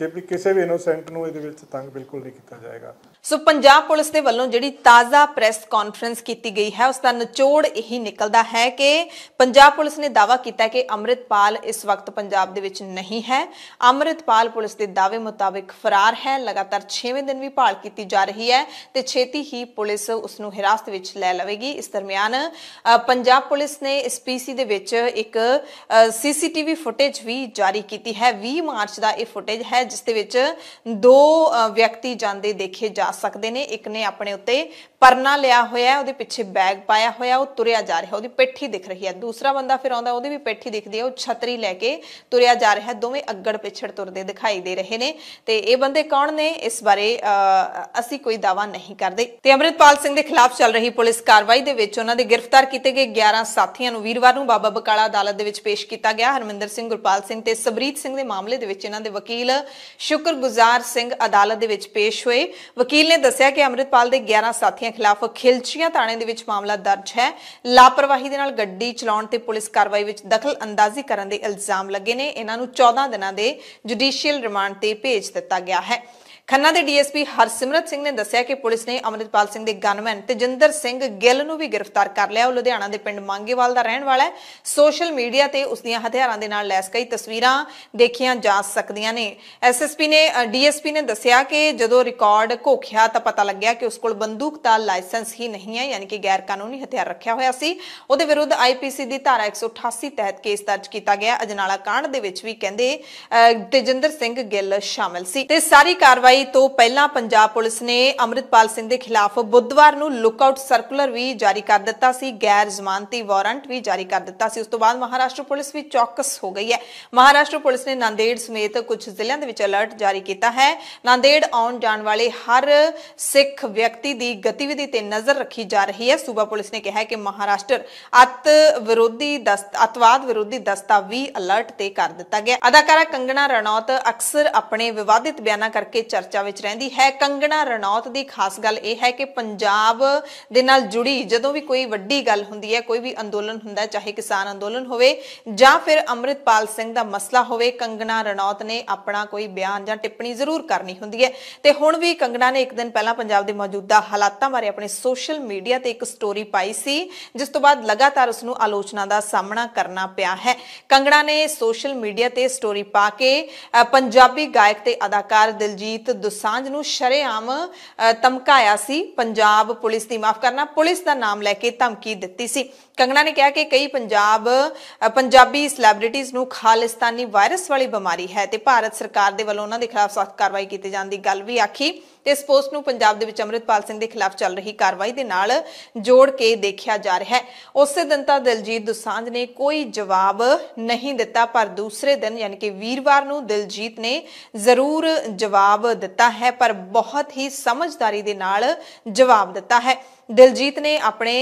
ਕਿ ਵੀ ਕਿਸੇ ਵੀ ਇਨੋਸੈਂਟ ਨੂੰ ਇਹਦੇ ਵਿੱਚ ਤੰਗ ਬਿਲਕੁਲ ਨਹੀਂ ਕੀਤਾ ਜਾਏਗਾ ਸੋ ਪੰਜਾਬ ਪੁਲਿਸ ਦੇ ਵੱਲੋਂ ਜਿਹੜੀ ਤਾਜ਼ਾ ਪ੍ਰੈਸ ਕਾਨਫਰੰਸ ਕੀਤੀ ਗਈ ਹੈ ਉਸ ਦਾ ਨਿਚੋੜ ਇਹੀ ਨਿਕਲਦਾ ਹੈ ਕਿ ਪੰਜਾਬ ਪੁਲਿਸ ਨੇ ਦਾਵਾ ਕੀਤਾ ਕਿ ਅਮਰਿਤਪਾਲ ਇਸ ਵਕਤ ਪੰਜਾਬ ਦੇ ਵਿੱਚ ਨਹੀਂ ਹੈ ਅਮਰਿਤਪਾਲ ਪੁਲਿਸ ਦੇ ਦਾਅਵੇ ਮੁਤਾਬਕ ਫਰਾਰ ਹੈ ਲਗਾਤਾਰ 6ਵੇਂ ਦਿਨ ਵੀ ਭਾਲ ਕੀਤੀ ਜਾ ਰਹੀ ਹੈ ਤੇ ਛੇਤੀ ਹੀ ਪੁਲਿਸ ਉਸ ਨੂੰ ਹਿਰਾਸਤ ਵਿੱਚ ਲੈ ਲਵੇਗੀ ਇਸ ਦਰਮਿਆਨ ਪੰਜਾਬ ਪੁਲਿਸ ਨੇ ਇਸ ਪੀਸੀ ਦੇ ਵਿੱਚ ਇੱਕ ਸੀਸੀਟੀਵੀ ਫੁਟੇਜ ਵੀ ਜਾਰੀ ਕੀਤੀ ਹੈ 20 ਮਾਰਚ ਦਾ ਇਹ ਫੁਟੇਜ ਹੈ ਜਿਸ ਦੇ ਵਿੱਚ ਦੋ ਵਿਅਕਤੀ ਜਾਂਦੇ ਦੇਖੇ ਜਾ ਸਕਦੇ ਨੇ ਇੱਕ ਨੇ ਆਪਣੇ ਉੱਤੇ ਪਰਨਾ ਲਿਆ ਹੋਇਆ ਉਹਦੇ ਪਿੱਛੇ ਬੈਗ ਪਾਇਆ ਹੋਇਆ ਉਹ ਤੁਰਿਆ ਜਾ ਰਿਹਾ ਉਹਦੀ ਪੇਠੀ ਦਿਖ ਰਹੀ ਹੈ ਦੂਸਰਾ ਬੰਦਾ ਫਿਰ ਆਉਂਦਾ ਉਹਦੀ ਵੀ ਪੇਠੀ ਦਿਖਦੀ ਹੈ ਉਹ ਛਤਰੀ ਲੈ ਕੇ ਤੁਰਿਆ ਜਾ ਰਿਹਾ ਦੋਵੇਂ ਅੱਗੜ ਪਿਛੜ ਤੁਰਦੇ ਦਿਖਾਈ ਦੇ ਰਹੇ ਨੇ ਤੇ ਇਹ ਬੰਦੇ ਕੌਣ ਨੇ ਇਸ ਬਾਰੇ ਅਸੀਂ ਕੋਈ ਦਾਵਾ ਨਹੀਂ ਕਰਦੇ ਤੇ ਅਮਰਿਤਪਾਲ ਸਿੰਘ ਦੇ ਖਿਲਾਫ ਚੱਲ ਰਹੀ ਪੁਲਿਸ ਕਾਰਵਾਈ ਦੇ ਵਿੱਚ ਉਹਨਾਂ ਦੇ ਗ੍ਰਿਫਤਾਰ ਕੀਤੇ ਗਏ 11 ਸਾਥੀਆਂ ਨੂੰ ਵੀਰਵਾਰ ਨੂੰ ਬਾਬਾ ਬਕਾਲਾ ਅਦਾਲਤ ਦੇ ਵਿੱਚ ਪੇਸ਼ ਕੀਤਾ ਗਿਆ ਹਰਮਿੰਦਰ ਸਿੰਘ ਗੁਰਪਾਲ ਸਿੰਘ ਤੇ ਸਬਰੀਤ ਸਿੰਘ ਦੇ ਮਾਮਲੇ ਦੇ ਵਿੱਚ ਇਹਨਾਂ ਦੇ ਵਕੀਲ ਸ਼ੁਕਰਗੁਜ਼ਾਰ ਸਿੰਘ ਅਦਾਲਤ ਦੇ ਵਿੱਚ ਪੇਸ਼ ਹੋਏ ਵਕੀਲ ਨੇ ਦੱਸਿਆ ਕਿ ਅਮਰਿਤਪਾਲ ਦੇ 11 ਸਾਥੀ ਦੇ ਖਿਲਾਫ ਖਿਲਚੀਆਂ ਥਾਣੇ ਦੇ ਵਿੱਚ ਮਾਮਲਾ ਦਰਜ ਹੈ ਲਾਪਰਵਾਹੀ ਦੇ ਨਾਲ ਗੱਡੀ ਚਲਾਉਣ ਤੇ ਪੁਲਿਸ ਕਾਰਵਾਈ ਵਿੱਚ ਦਖਲ ਅੰਦਾਜ਼ੀ ਕਰਨ ਦੇ ਇਲਜ਼ਾਮ ਲੱਗੇ ਨੇ ਇਹਨਾਂ ਨੂੰ 14 ਦਿਨਾਂ ਦੇ ਜੁਡੀਸ਼ੀਅਲ ਰਿਮਾਂਡ ਤੇ ਭੇਜ ਦਿੱਤਾ ਗਿਆ ਹੈ ਖੰਨਾ ਦੇ ਡੀਐਸਪੀ ਹਰਸਿਮਰਤ ਸਿੰਘ ਨੇ ਦੱਸਿਆ ਕਿ ਪੁਲਿਸ ਨੇ ਅਮਰਿਤਪਾਲ ਸਿੰਘ ਦੇ ਗਨਮੈਨ ਤੇਜਿੰਦਰ ਸਿੰਘ ਗਿੱਲ ਨੂੰ ਵੀ ਗ੍ਰਿਫਤਾਰ ਕਰ ਲਿਆ ਉਹ ਲੁਧਿਆਣਾ ਦੇ ਪਿੰਡ ਮੰਗੇਵਾਲ ਦਾ ਰਹਿਣ ਵਾਲਾ ਹੈ ਸੋਸ਼ਲ ਮੀਡੀਆ ਤੇ ਉਸ ਦੀਆਂ ਹਥਿਆਰਾਂ ਦੇ ਨਾਲ ਲੈਸ ਕਈ ਤਸਵੀਰਾਂ ਦੇਖੀਆਂ ਜਾ ਸਕਦੀਆਂ ਨੇ ਐਸਐਸਪੀ ਨੇ ਡੀਐਸਪੀ ਨੇ ਦੱਸਿਆ ਕਿ ਜਦੋਂ ਰਿਕਾਰਡ ਘੋਖਿਆ ਤਾਂ ਪਤਾ ਲੱਗਿਆ ਕਿ ਉਸ ਕੋਲ ਬੰਦੂਕ ਦਾ ਲਾਇਸੈਂਸ ਹੀ ਨਹੀਂ ਹੈ ਯਾਨੀ ਕਿ ਗੈਰ ਕਾਨੂੰਨੀ ਹਥਿਆਰ ਰੱਖਿਆ ਹੋਇਆ ਸੀ ਉਹਦੇ ਵਿਰੁੱਧ ਆਈਪੀਸੀ ਦੀ ਧਾਰਾ 188 ਤਹਿਤ ਕੇਸ ਦਰਜ ਕੀਤਾ ਗਿਆ ਅਜਨਾਲਾ ਕਾਂਡ ਦੇ ਵਿੱਚ ਵੀ ਕਹਿੰਦੇ ਤੇਜਿੰਦਰ ਸਿੰਘ ਗਿੱਲ ਸ਼ਾਮਲ ਸੀ ਤੇ ਸਾਰੀ ਕਾਰਵਾਈ ਜੁਲਾਈ ਤੋਂ ਪਹਿਲਾਂ ਪੰਜਾਬ ਪੁਲਿਸ ਨੇ ਅਮਰਿਤਪਾਲ ਸਿੰਘ ਦੇ ਖਿਲਾਫ ਬੁੱਧਵਾਰ ਨੂੰ ਲੁੱਕਆਊਟ ਸਰਕੂਲਰ ਵੀ ਜਾਰੀ ਕਰ ਦਿੱਤਾ ਸੀ ਗੈਰ ਜ਼ਮਾਨਤੀ ਵਾਰੰਟ ਵੀ ਜਾਰੀ ਕਰ ਦਿੱਤਾ ਸੀ ਉਸ ਤੋਂ ਬਾਅਦ ਮਹਾਰਾਸ਼ਟਰ ਪੁਲਿਸ ਵੀ ਚੌਕਸ ਹੋ ਗਈ ਹੈ ਮਹਾਰਾਸ਼ਟਰ ਪੁਲਿਸ ਨੇ ਨਾਂਦੇੜ ਸਮੇਤ ਕੁਝ ਜ਼ਿਲ੍ਹਿਆਂ ਦੇ ਵਿੱਚ ਅਲਰਟ ਜਾਰੀ ਕੀਤਾ ਹੈ ਨਾਂਦੇੜ ਆਉਣ ਜਾਣ ਵਾਲੇ ਹਰ ਸਿੱਖ ਵਿਅਕਤੀ ਦੀ ਗਤੀਵਿਧੀ ਤੇ ਨਜ਼ਰ ਰੱਖੀ ਜਾ ਰਹੀ ਹੈ ਸੂਬਾ ਪੁਲਿਸ ਨੇ ਕਿਹਾ ਹੈ ਕਿ ਮਹਾਰਾਸ਼ਟਰ ਅਤ ਵਿਰੋਧੀ ਅਤਵਾਦ ਵਿਰੋਧੀ ਦਸਤਾ ਵੀ ਅਲਰਟ ਤੇ ਕਰ ਦਿੱਤਾ ਗਿਆ ਅਦਾਕਾਰਾ ਕੰਗਣਾ ਰਣੌਤ ਅਕਸਰ ਆਪਣੇ ਵਿਵਾਦਿਤ ਬਿਆਨਾਂ ਕਰਕੇ ਚਰਚਾ ਚਰਚਾ ਵਿੱਚ ਰਹਿੰਦੀ ਹੈ ਕੰਗਣਾ ਰਣੌਤ ਦੀ ਖਾਸ ਗੱਲ ਇਹ ਹੈ ਕਿ ਪੰਜਾਬ ਦੇ ਨਾਲ ਜੁੜੀ ਜਦੋਂ ਵੀ ਕੋਈ ਵੱਡੀ ਗੱਲ ਹੁੰਦੀ ਹੈ ਕੋਈ ਵੀ ਅੰਦੋਲਨ ਹੁੰਦਾ ਚਾਹੇ ਕਿਸਾਨ ਅੰਦੋਲਨ ਹੋਵੇ ਜਾਂ ਫਿਰ ਅੰਮ੍ਰਿਤਪਾਲ ਸਿੰਘ ਦਾ ਮਸਲਾ ਹੋਵੇ ਕੰਗਣਾ ਰਣੌਤ ਨੇ ਆਪਣਾ ਕੋਈ ਬਿਆਨ ਜਾਂ ਟਿੱਪਣੀ ਜ਼ਰੂਰ ਕਰਨੀ ਹੁੰਦੀ ਹੈ ਤੇ ਹੁਣ ਵੀ ਕੰਗਣਾ ਨੇ ਇੱਕ ਦਿਨ ਪਹਿਲਾਂ ਪੰਜਾਬ ਦੇ ਮੌਜੂਦਾ ਹਾਲਾਤਾਂ ਬਾਰੇ ਆਪਣੇ ਸੋਸ਼ਲ ਮੀਡੀਆ ਤੇ ਇੱਕ ਸਟੋਰੀ ਪਾਈ ਸੀ ਜਿਸ ਤੋਂ ਬਾਅਦ ਲਗਾਤਾਰ ਉਸ ਨੂੰ ਆਲੋਚਨਾ ਦਾ ਸਾਹਮਣਾ ਕਰਨਾ ਪਿਆ ਹੈ ਕੰਗਣਾ ਨੇ ਸੋਸ਼ਲ ਮੀਡੀਆ ਤੇ ਸਟੋਰੀ ਪਾ ਕੇ ਪੰਜਾਬੀ ਗਾਇਕ ਤੇ ਅਦਾਕਾਰ ਦਿਲਜੀਤ ਦੁਸਾਂਝ ਨੂੰ ਸ਼ਰੇਆਮ ਧਮਕਾਇਆ ਸੀ ਪੰਜਾਬ ਪੁਲਿਸ ਦੀ ਮਾਫ ਕਰਨਾ ਪੁਲਿਸ ਦਾ ਨਾਮ ਲੈ ਕੇ ਧਮਕੀ ਦਿੱਤੀ ਸੀ ਕੰਗਣਾ ਨੇ ਕਿਹਾ ਕਿ ਕਈ ਪੰਜਾਬ ਪੰਜਾਬੀ ਸੈਲੀਬ੍ਰਿਟੀਜ਼ ਨੂੰ ਖਾਲਿਸਤਾਨੀ ਵਾਇਰਸ ਵਾਲੀ ਬਿਮਾਰੀ ਹੈ ਤੇ ਭਾਰਤ ਸਰਕਾਰ ਦੇ ਵੱਲੋਂ ਉਹਨਾਂ ਦੇ ਖਿਲਾਫ ਸਖਤ ਕਾਰਵਾਈ ਕੀਤੀ ਜਾਣ ਦੀ ਗੱਲ ਵੀ ਆਖੀ ਤੇ ਇਸ ਪੋਸਟ ਨੂੰ ਪੰਜਾਬ ਦੇ ਵਿੱਚ ਅਮਰਿਤਪਾਲ ਸਿੰਘ ਦੇ ਖਿਲਾਫ ਚੱਲ ਰਹੀ ਕਾਰਵਾਈ ਦੇ ਨਾਲ ਜੋੜ ਕੇ ਦੇਖਿਆ ਜਾ ਰਿਹਾ ਹੈ ਉਸੇ ਦਿਨ ਤਾਂ ਦਿਲਜੀਤ ਦੁਸਾਂਝ ਨੇ ਕੋਈ ਜਵਾਬ ਨਹੀਂ ਦਿੱਤਾ ਪਰ ਦੂਸਰੇ ਦਿਨ ਯਾਨੀ ਕਿ ਵੀਰਵਾਰ ਨੂੰ ਦਿਲਜੀਤ ਨੇ ਜ਼ਰੂਰ ਜਵਾਬ ਦਿੱਤਾ ਹੈ ਪਰ ਬਹੁਤ ਹੀ ਸਮਝਦਾਰੀ ਦੇ ਨਾਲ ਜਵਾਬ ਦਿੱਤਾ ਹੈ ਦਿਲਜੀਤ ਨੇ ਆਪਣੇ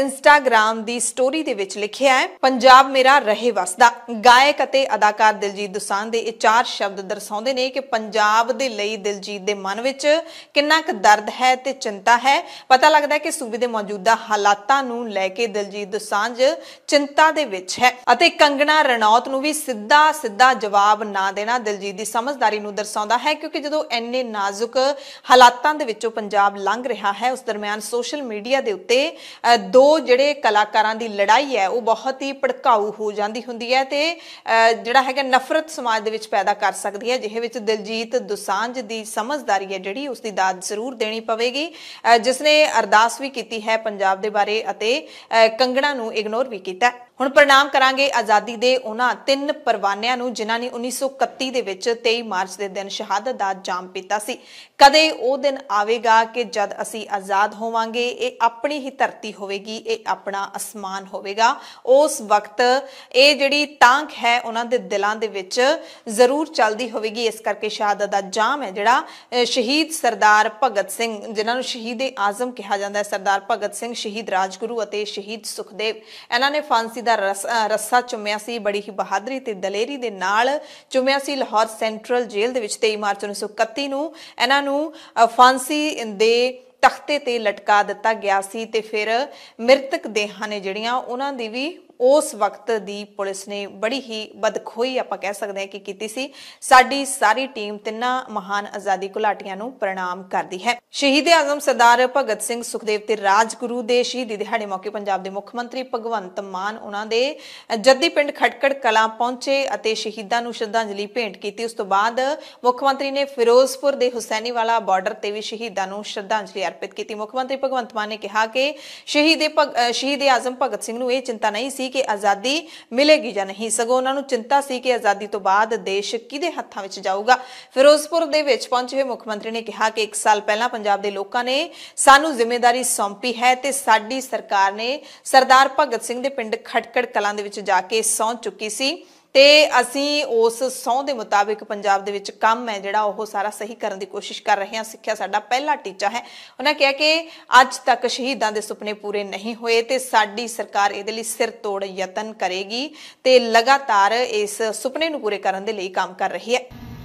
ਇੰਸਟਾਗ੍ਰam ਦੀ ਸਟੋਰੀ ਦੇ ਵਿੱਚ ਲਿਖਿਆ ਹੈ ਪੰਜਾਬ ਮੇਰਾ ਰਹੇ ਵਸਦਾ ਗਾਇਕ ਅਤੇ ਅਦਾਕਾਰ ਦਿਲਜੀਤ ਦੁਸਾਂਝ ਦੇ ਇਹ ਚਾਰ ਸ਼ਬਦ ਦਰਸਾਉਂਦੇ ਨੇ ਕਿ ਪੰਜਾਬ ਦੇ ਲਈ ਦਿਲਜੀਤ ਦੇ ਮਨ ਵਿੱਚ ਕਿੰਨਾ ਕੁ ਦਰਦ ਹੈ ਤੇ ਚਿੰਤਾ ਹੈ ਪਤਾ ਲੱਗਦਾ ਹੈ ਕਿ ਸੂਬੇ ਦੇ ਮੌਜੂਦਾ ਹਾਲਾਤਾਂ ਨੂੰ ਲੈ ਕੇ ਦਿਲਜੀਤ ਦੁਸਾਂਝ ਚਿੰਤਾ ਦੇ ਵਿੱਚ ਹੈ ਅਤੇ ਕੰਗਣਾ ਰਣੌਤ ਨੂੰ ਵੀ ਸਿੱਧਾ ਸਿੱਧਾ ਜਵਾਬ ਨਾ ਦੇਣਾ ਦਿਲਜੀਤ ਦੀ ਸਮਝਦਾਰੀ ਨੂੰ ਦਰਸਾਉਂਦਾ ਹੈ ਕਿਉਂਕਿ ਜਦੋਂ ਐਨੇ ਨਾਜ਼ੁਕ ਹਾਲਾਤਾਂ ਦੇ ਵਿੱਚੋਂ ਪੰਜਾਬ ਲੰਘ ਰਿਹਾ ਹੈ ਉਸ ਦਰਮਿਆਨ ਸੋਸ਼ਲ ਮੀਡੀਆ ਦੇ ਉੱਤੇ ਦੋ ਜਿਹੜੇ ਕਲਾਕਾਰਾਂ ਦੀ ਲੜਾਈ ਹੈ ਉਹ ਬਹੁਤ ਹੀ ਭੜਕਾਊ ਹੋ ਜਾਂਦੀ ਹੁੰਦੀ ਹੈ ਤੇ ਜਿਹੜਾ ਹੈਗਾ ਨਫ਼ਰਤ ਸਮਾਜ ਦੇ ਵਿੱਚ ਪੈਦਾ ਕਰ ਸਕਦੀ ਹੈ ਜਿਹੇ ਵਿੱਚ ਦਿਲਜੀਤ ਦੁਸਾਂਝ ਦੀ ਸਮਝਦਾਰੀ ਹੈ ਜਿਹੜੀ ਉਸ ਦੀ ਦਾਦ ਜ਼ਰੂਰ ਦੇਣੀ ਪਵੇਗੀ ਜਿਸ ਨੇ ਅਰਦਾਸ ਵੀ ਕੀਤੀ ਹੈ ਪੰਜਾਬ ਦੇ ਬਾਰੇ ਅਤੇ ਕੰਗਣਾ ਨੂੰ ਇਗਨੋਰ ਵੀ ਕੀਤਾ ਹੁਣ ਪ੍ਰਣਾਮ ਕਰਾਂਗੇ ਆਜ਼ਾਦੀ ਦੇ ਉਹਨਾਂ ਤਿੰਨ ਪਰਵਾਨਿਆਂ ਨੂੰ ਜਿਨ੍ਹਾਂ ਨੇ 1931 ਦੇ ਵਿੱਚ 23 ਮਾਰਚ ਦੇ ਦਿਨ ਸ਼ਹਾਦਤ ਦਾ ਜਾਮ ਪੀਤਾ ਸੀ ਕਦੇ ਉਹ ਦਿਨ ਆਵੇਗਾ ਕਿ ਜਦ ਅਸੀਂ ਆਜ਼ਾਦ ਹੋਵਾਂਗੇ ਇਹ ਆਪਣੀ ਹੀ ਧਰਤੀ ਹੋਵੇਗੀ ਇਹ ਆਪਣਾ ਅਸਮਾਨ ਹੋਵੇਗਾ ਉਸ ਵਕਤ ਇਹ ਜਿਹੜੀ ਤਾਂਕ ਹੈ ਉਹਨਾਂ ਦੇ ਦਿਲਾਂ ਦੇ ਵਿੱਚ ਜ਼ਰੂਰ ਚੱਲਦੀ ਹੋਵੇਗੀ ਇਸ ਕਰਕੇ ਸ਼ਹਾਦਤ ਦਾ ਜਾਮ ਹੈ ਜਿਹੜਾ ਸ਼ਹੀਦ ਸਰਦਾਰ ਭਗਤ ਸਿੰਘ ਜਿਨ੍ਹਾਂ ਨੂੰ ਸ਼ਹੀਦ ਆਜ਼ਮ ਕਿਹਾ ਜਾਂਦਾ ਹੈ ਸਰਦਾਰ ਭਗਤ ਸਿੰਘ ਸ਼ਹੀਦ ਰਾਜਗੁਰੂ ਅਤੇ ਸ਼ਹੀਦ ਸੁਖਦੇਵ ਇਹਨਾਂ ਨੇ ਫਾਂਸੀ ਦਾ ਰੱਸਾ ਚੁੰਮਿਆ ਸੀ ਬੜੀ ਹੀ ਬਹਾਦਰੀ ਤੇ ਦਲੇਰੀ ਦੇ ਨਾਲ ਚੁੰਮਿਆ ਸੀ ਲਾਹੌਰ ਸੈਂਟਰਲ ਜੇਲ੍ਹ ਦੇ ਵਿੱਚ 23 ਮਾਰਚ 1931 ਨੂੰ ਇਹਨਾਂ ਨੂੰ ਫਾਂਸੀ ਦੇ ਤਖਤੇ ਤੇ ਲਟਕਾ ਦਿੱਤਾ ਗਿਆ ਸੀ ਤੇ ਫਿਰ ਮ੍ਰਿਤਕ ਦੇਹਾਂ ਨੇ ਜਿਹੜੀਆਂ ਉਹਨਾਂ ਦੀ ਵੀ ਉਸ ਵਕਤ ਦੀ ਪੁਲਿਸ ਨੇ ਬੜੀ ਹੀ ਬਦਖੋਈ ਆਪਾਂ ਕਹਿ ਸਕਦੇ ਹਾਂ ਕਿ ਕੀਤੀ ਸੀ ਸਾਡੀ ਸਾਰੀ ਟੀਮ ਤਿੰਨਾਂ ਮਹਾਨ ਆਜ਼ਾਦੀ ਘੁਲਾਟੀਆਂ ਨੂੰ ਪ੍ਰਣਾਮ ਕਰਦੀ ਹੈ ਸ਼ਹੀਦ ਆਜ਼ਮ ਸਰਦਾਰ ਭਗਤ ਸਿੰਘ ਸੁਖਦੇਵ ਤੇ ਰਾਜਗੁਰੂ ਦੇ ਸ਼ਹੀਦੀ ਦਿਹਾੜੇ ਮੌਕੇ ਪੰਜਾਬ ਦੇ ਮੁੱਖ ਮੰਤਰੀ ਭਗਵੰਤ ਮਾਨ ਉਹਨਾਂ ਦੇ ਜੱਦੀ ਪਿੰਡ ਖਟਕੜ ਕਲਾਂ ਪਹੁੰਚੇ ਅਤੇ ਸ਼ਹੀਦਾਂ ਨੂੰ ਸ਼ਰਧਾਂਜਲੀ ਭੇਂਟ ਕੀਤੀ ਉਸ ਤੋਂ ਬਾਅਦ ਮੁੱਖ ਮੰਤਰੀ ਨੇ ਫਿਰੋਜ਼ਪੁਰ ਦੇ ਹੁਸੈਨੀਵਾਲਾ ਬਾਰਡਰ ਤੇ ਵੀ ਸ਼ਹੀਦਾਂ ਨੂੰ ਸ਼ਰਧਾਂਜਲੀ ਅਰਪਿਤ ਕੀਤੀ ਮੁੱਖ ਮੰਤਰੀ ਭਗਵੰਤ ਮਾਨ ਨੇ ਕਿਹਾ ਕਿ ਸ਼ਹੀਦ ਸ਼ਹੀਦ ਆਜ਼ਮ ਭਗਤ ਸਿੰਘ ਨੂੰ ਇਹ ਚਿੰਤਾ ਨਹੀਂ ਸੀ ਕਿ ਆਜ਼ਾਦੀ ਮਿਲੇਗੀ ਜਾਂ ਨਹੀਂ ਸਗੋਂ ਉਹਨਾਂ ਨੂੰ ਚਿੰਤਾ ਸੀ ਕਿ ਆਜ਼ਾਦੀ ਤੋਂ ਬਾਅਦ ਦੇਸ਼ ਕਿਹਦੇ ਹੱਥਾਂ ਵਿੱਚ ਜਾਊਗਾ ਫਿਰੋਜ਼ਪੁਰ ਦੇ ਵਿੱਚ ਪਹੁੰਚੇ ਹੋਏ ਮੁੱਖ ਮੰਤਰੀ ਨੇ ਕਿਹਾ ਕਿ 1 ਸਾਲ ਪਹਿਲਾਂ ਪੰਜਾਬ ਦੇ ਲੋਕਾਂ ਨੇ ਸਾਨੂੰ ਜ਼ਿੰਮੇਵਾਰੀ ਸੌਂਪੀ ਹੈ ਤੇ ਸਾਡੀ ਸਰਕਾਰ ਨੇ ਸਰਦਾਰ ਭਗਤ ਸਿੰਘ ਦੇ ਪਿੰਡ ਖਟਕੜ ਕਲਾਂ ਦੇ ਵਿੱਚ ਜਾ ਕੇ ਸੌਂ ਚੁੱਕੀ ਸੀ ਤੇ ਅਸੀਂ ਉਸ ਸੌਂ ਦੇ ਮੁਤਾਬਿਕ ਪੰਜਾਬ ਦੇ ਵਿੱਚ ਕੰਮ ਹੈ ਜਿਹੜਾ ਉਹ ਸਾਰਾ ਸਹੀ ਕਰਨ ਦੀ ਕੋਸ਼ਿਸ਼ ਕਰ ਰਹੇ ਹਾਂ ਸਿੱਖਿਆ ਸਾਡਾ ਪਹਿਲਾ ਟੀਚਾ ਹੈ ਉਹਨਾਂ ਕਿਹਾ ਕਿ ਅੱਜ ਤੱਕ ਸ਼ਹੀਦਾਂ ਦੇ ਸੁਪਨੇ ਪੂਰੇ ਨਹੀਂ ਹੋਏ ਤੇ ਸਾਡੀ ਸਰਕਾਰ ਇਹਦੇ ਲਈ ਸਿਰ ਤੋੜ ਯਤਨ ਕਰੇਗੀ ਤੇ ਲਗਾਤਾਰ ਇਸ ਸੁਪਨੇ ਨੂੰ ਪੂਰੇ ਕਰਨ ਦੇ ਲਈ ਕੰਮ ਕਰ ਰਹੀ ਹੈ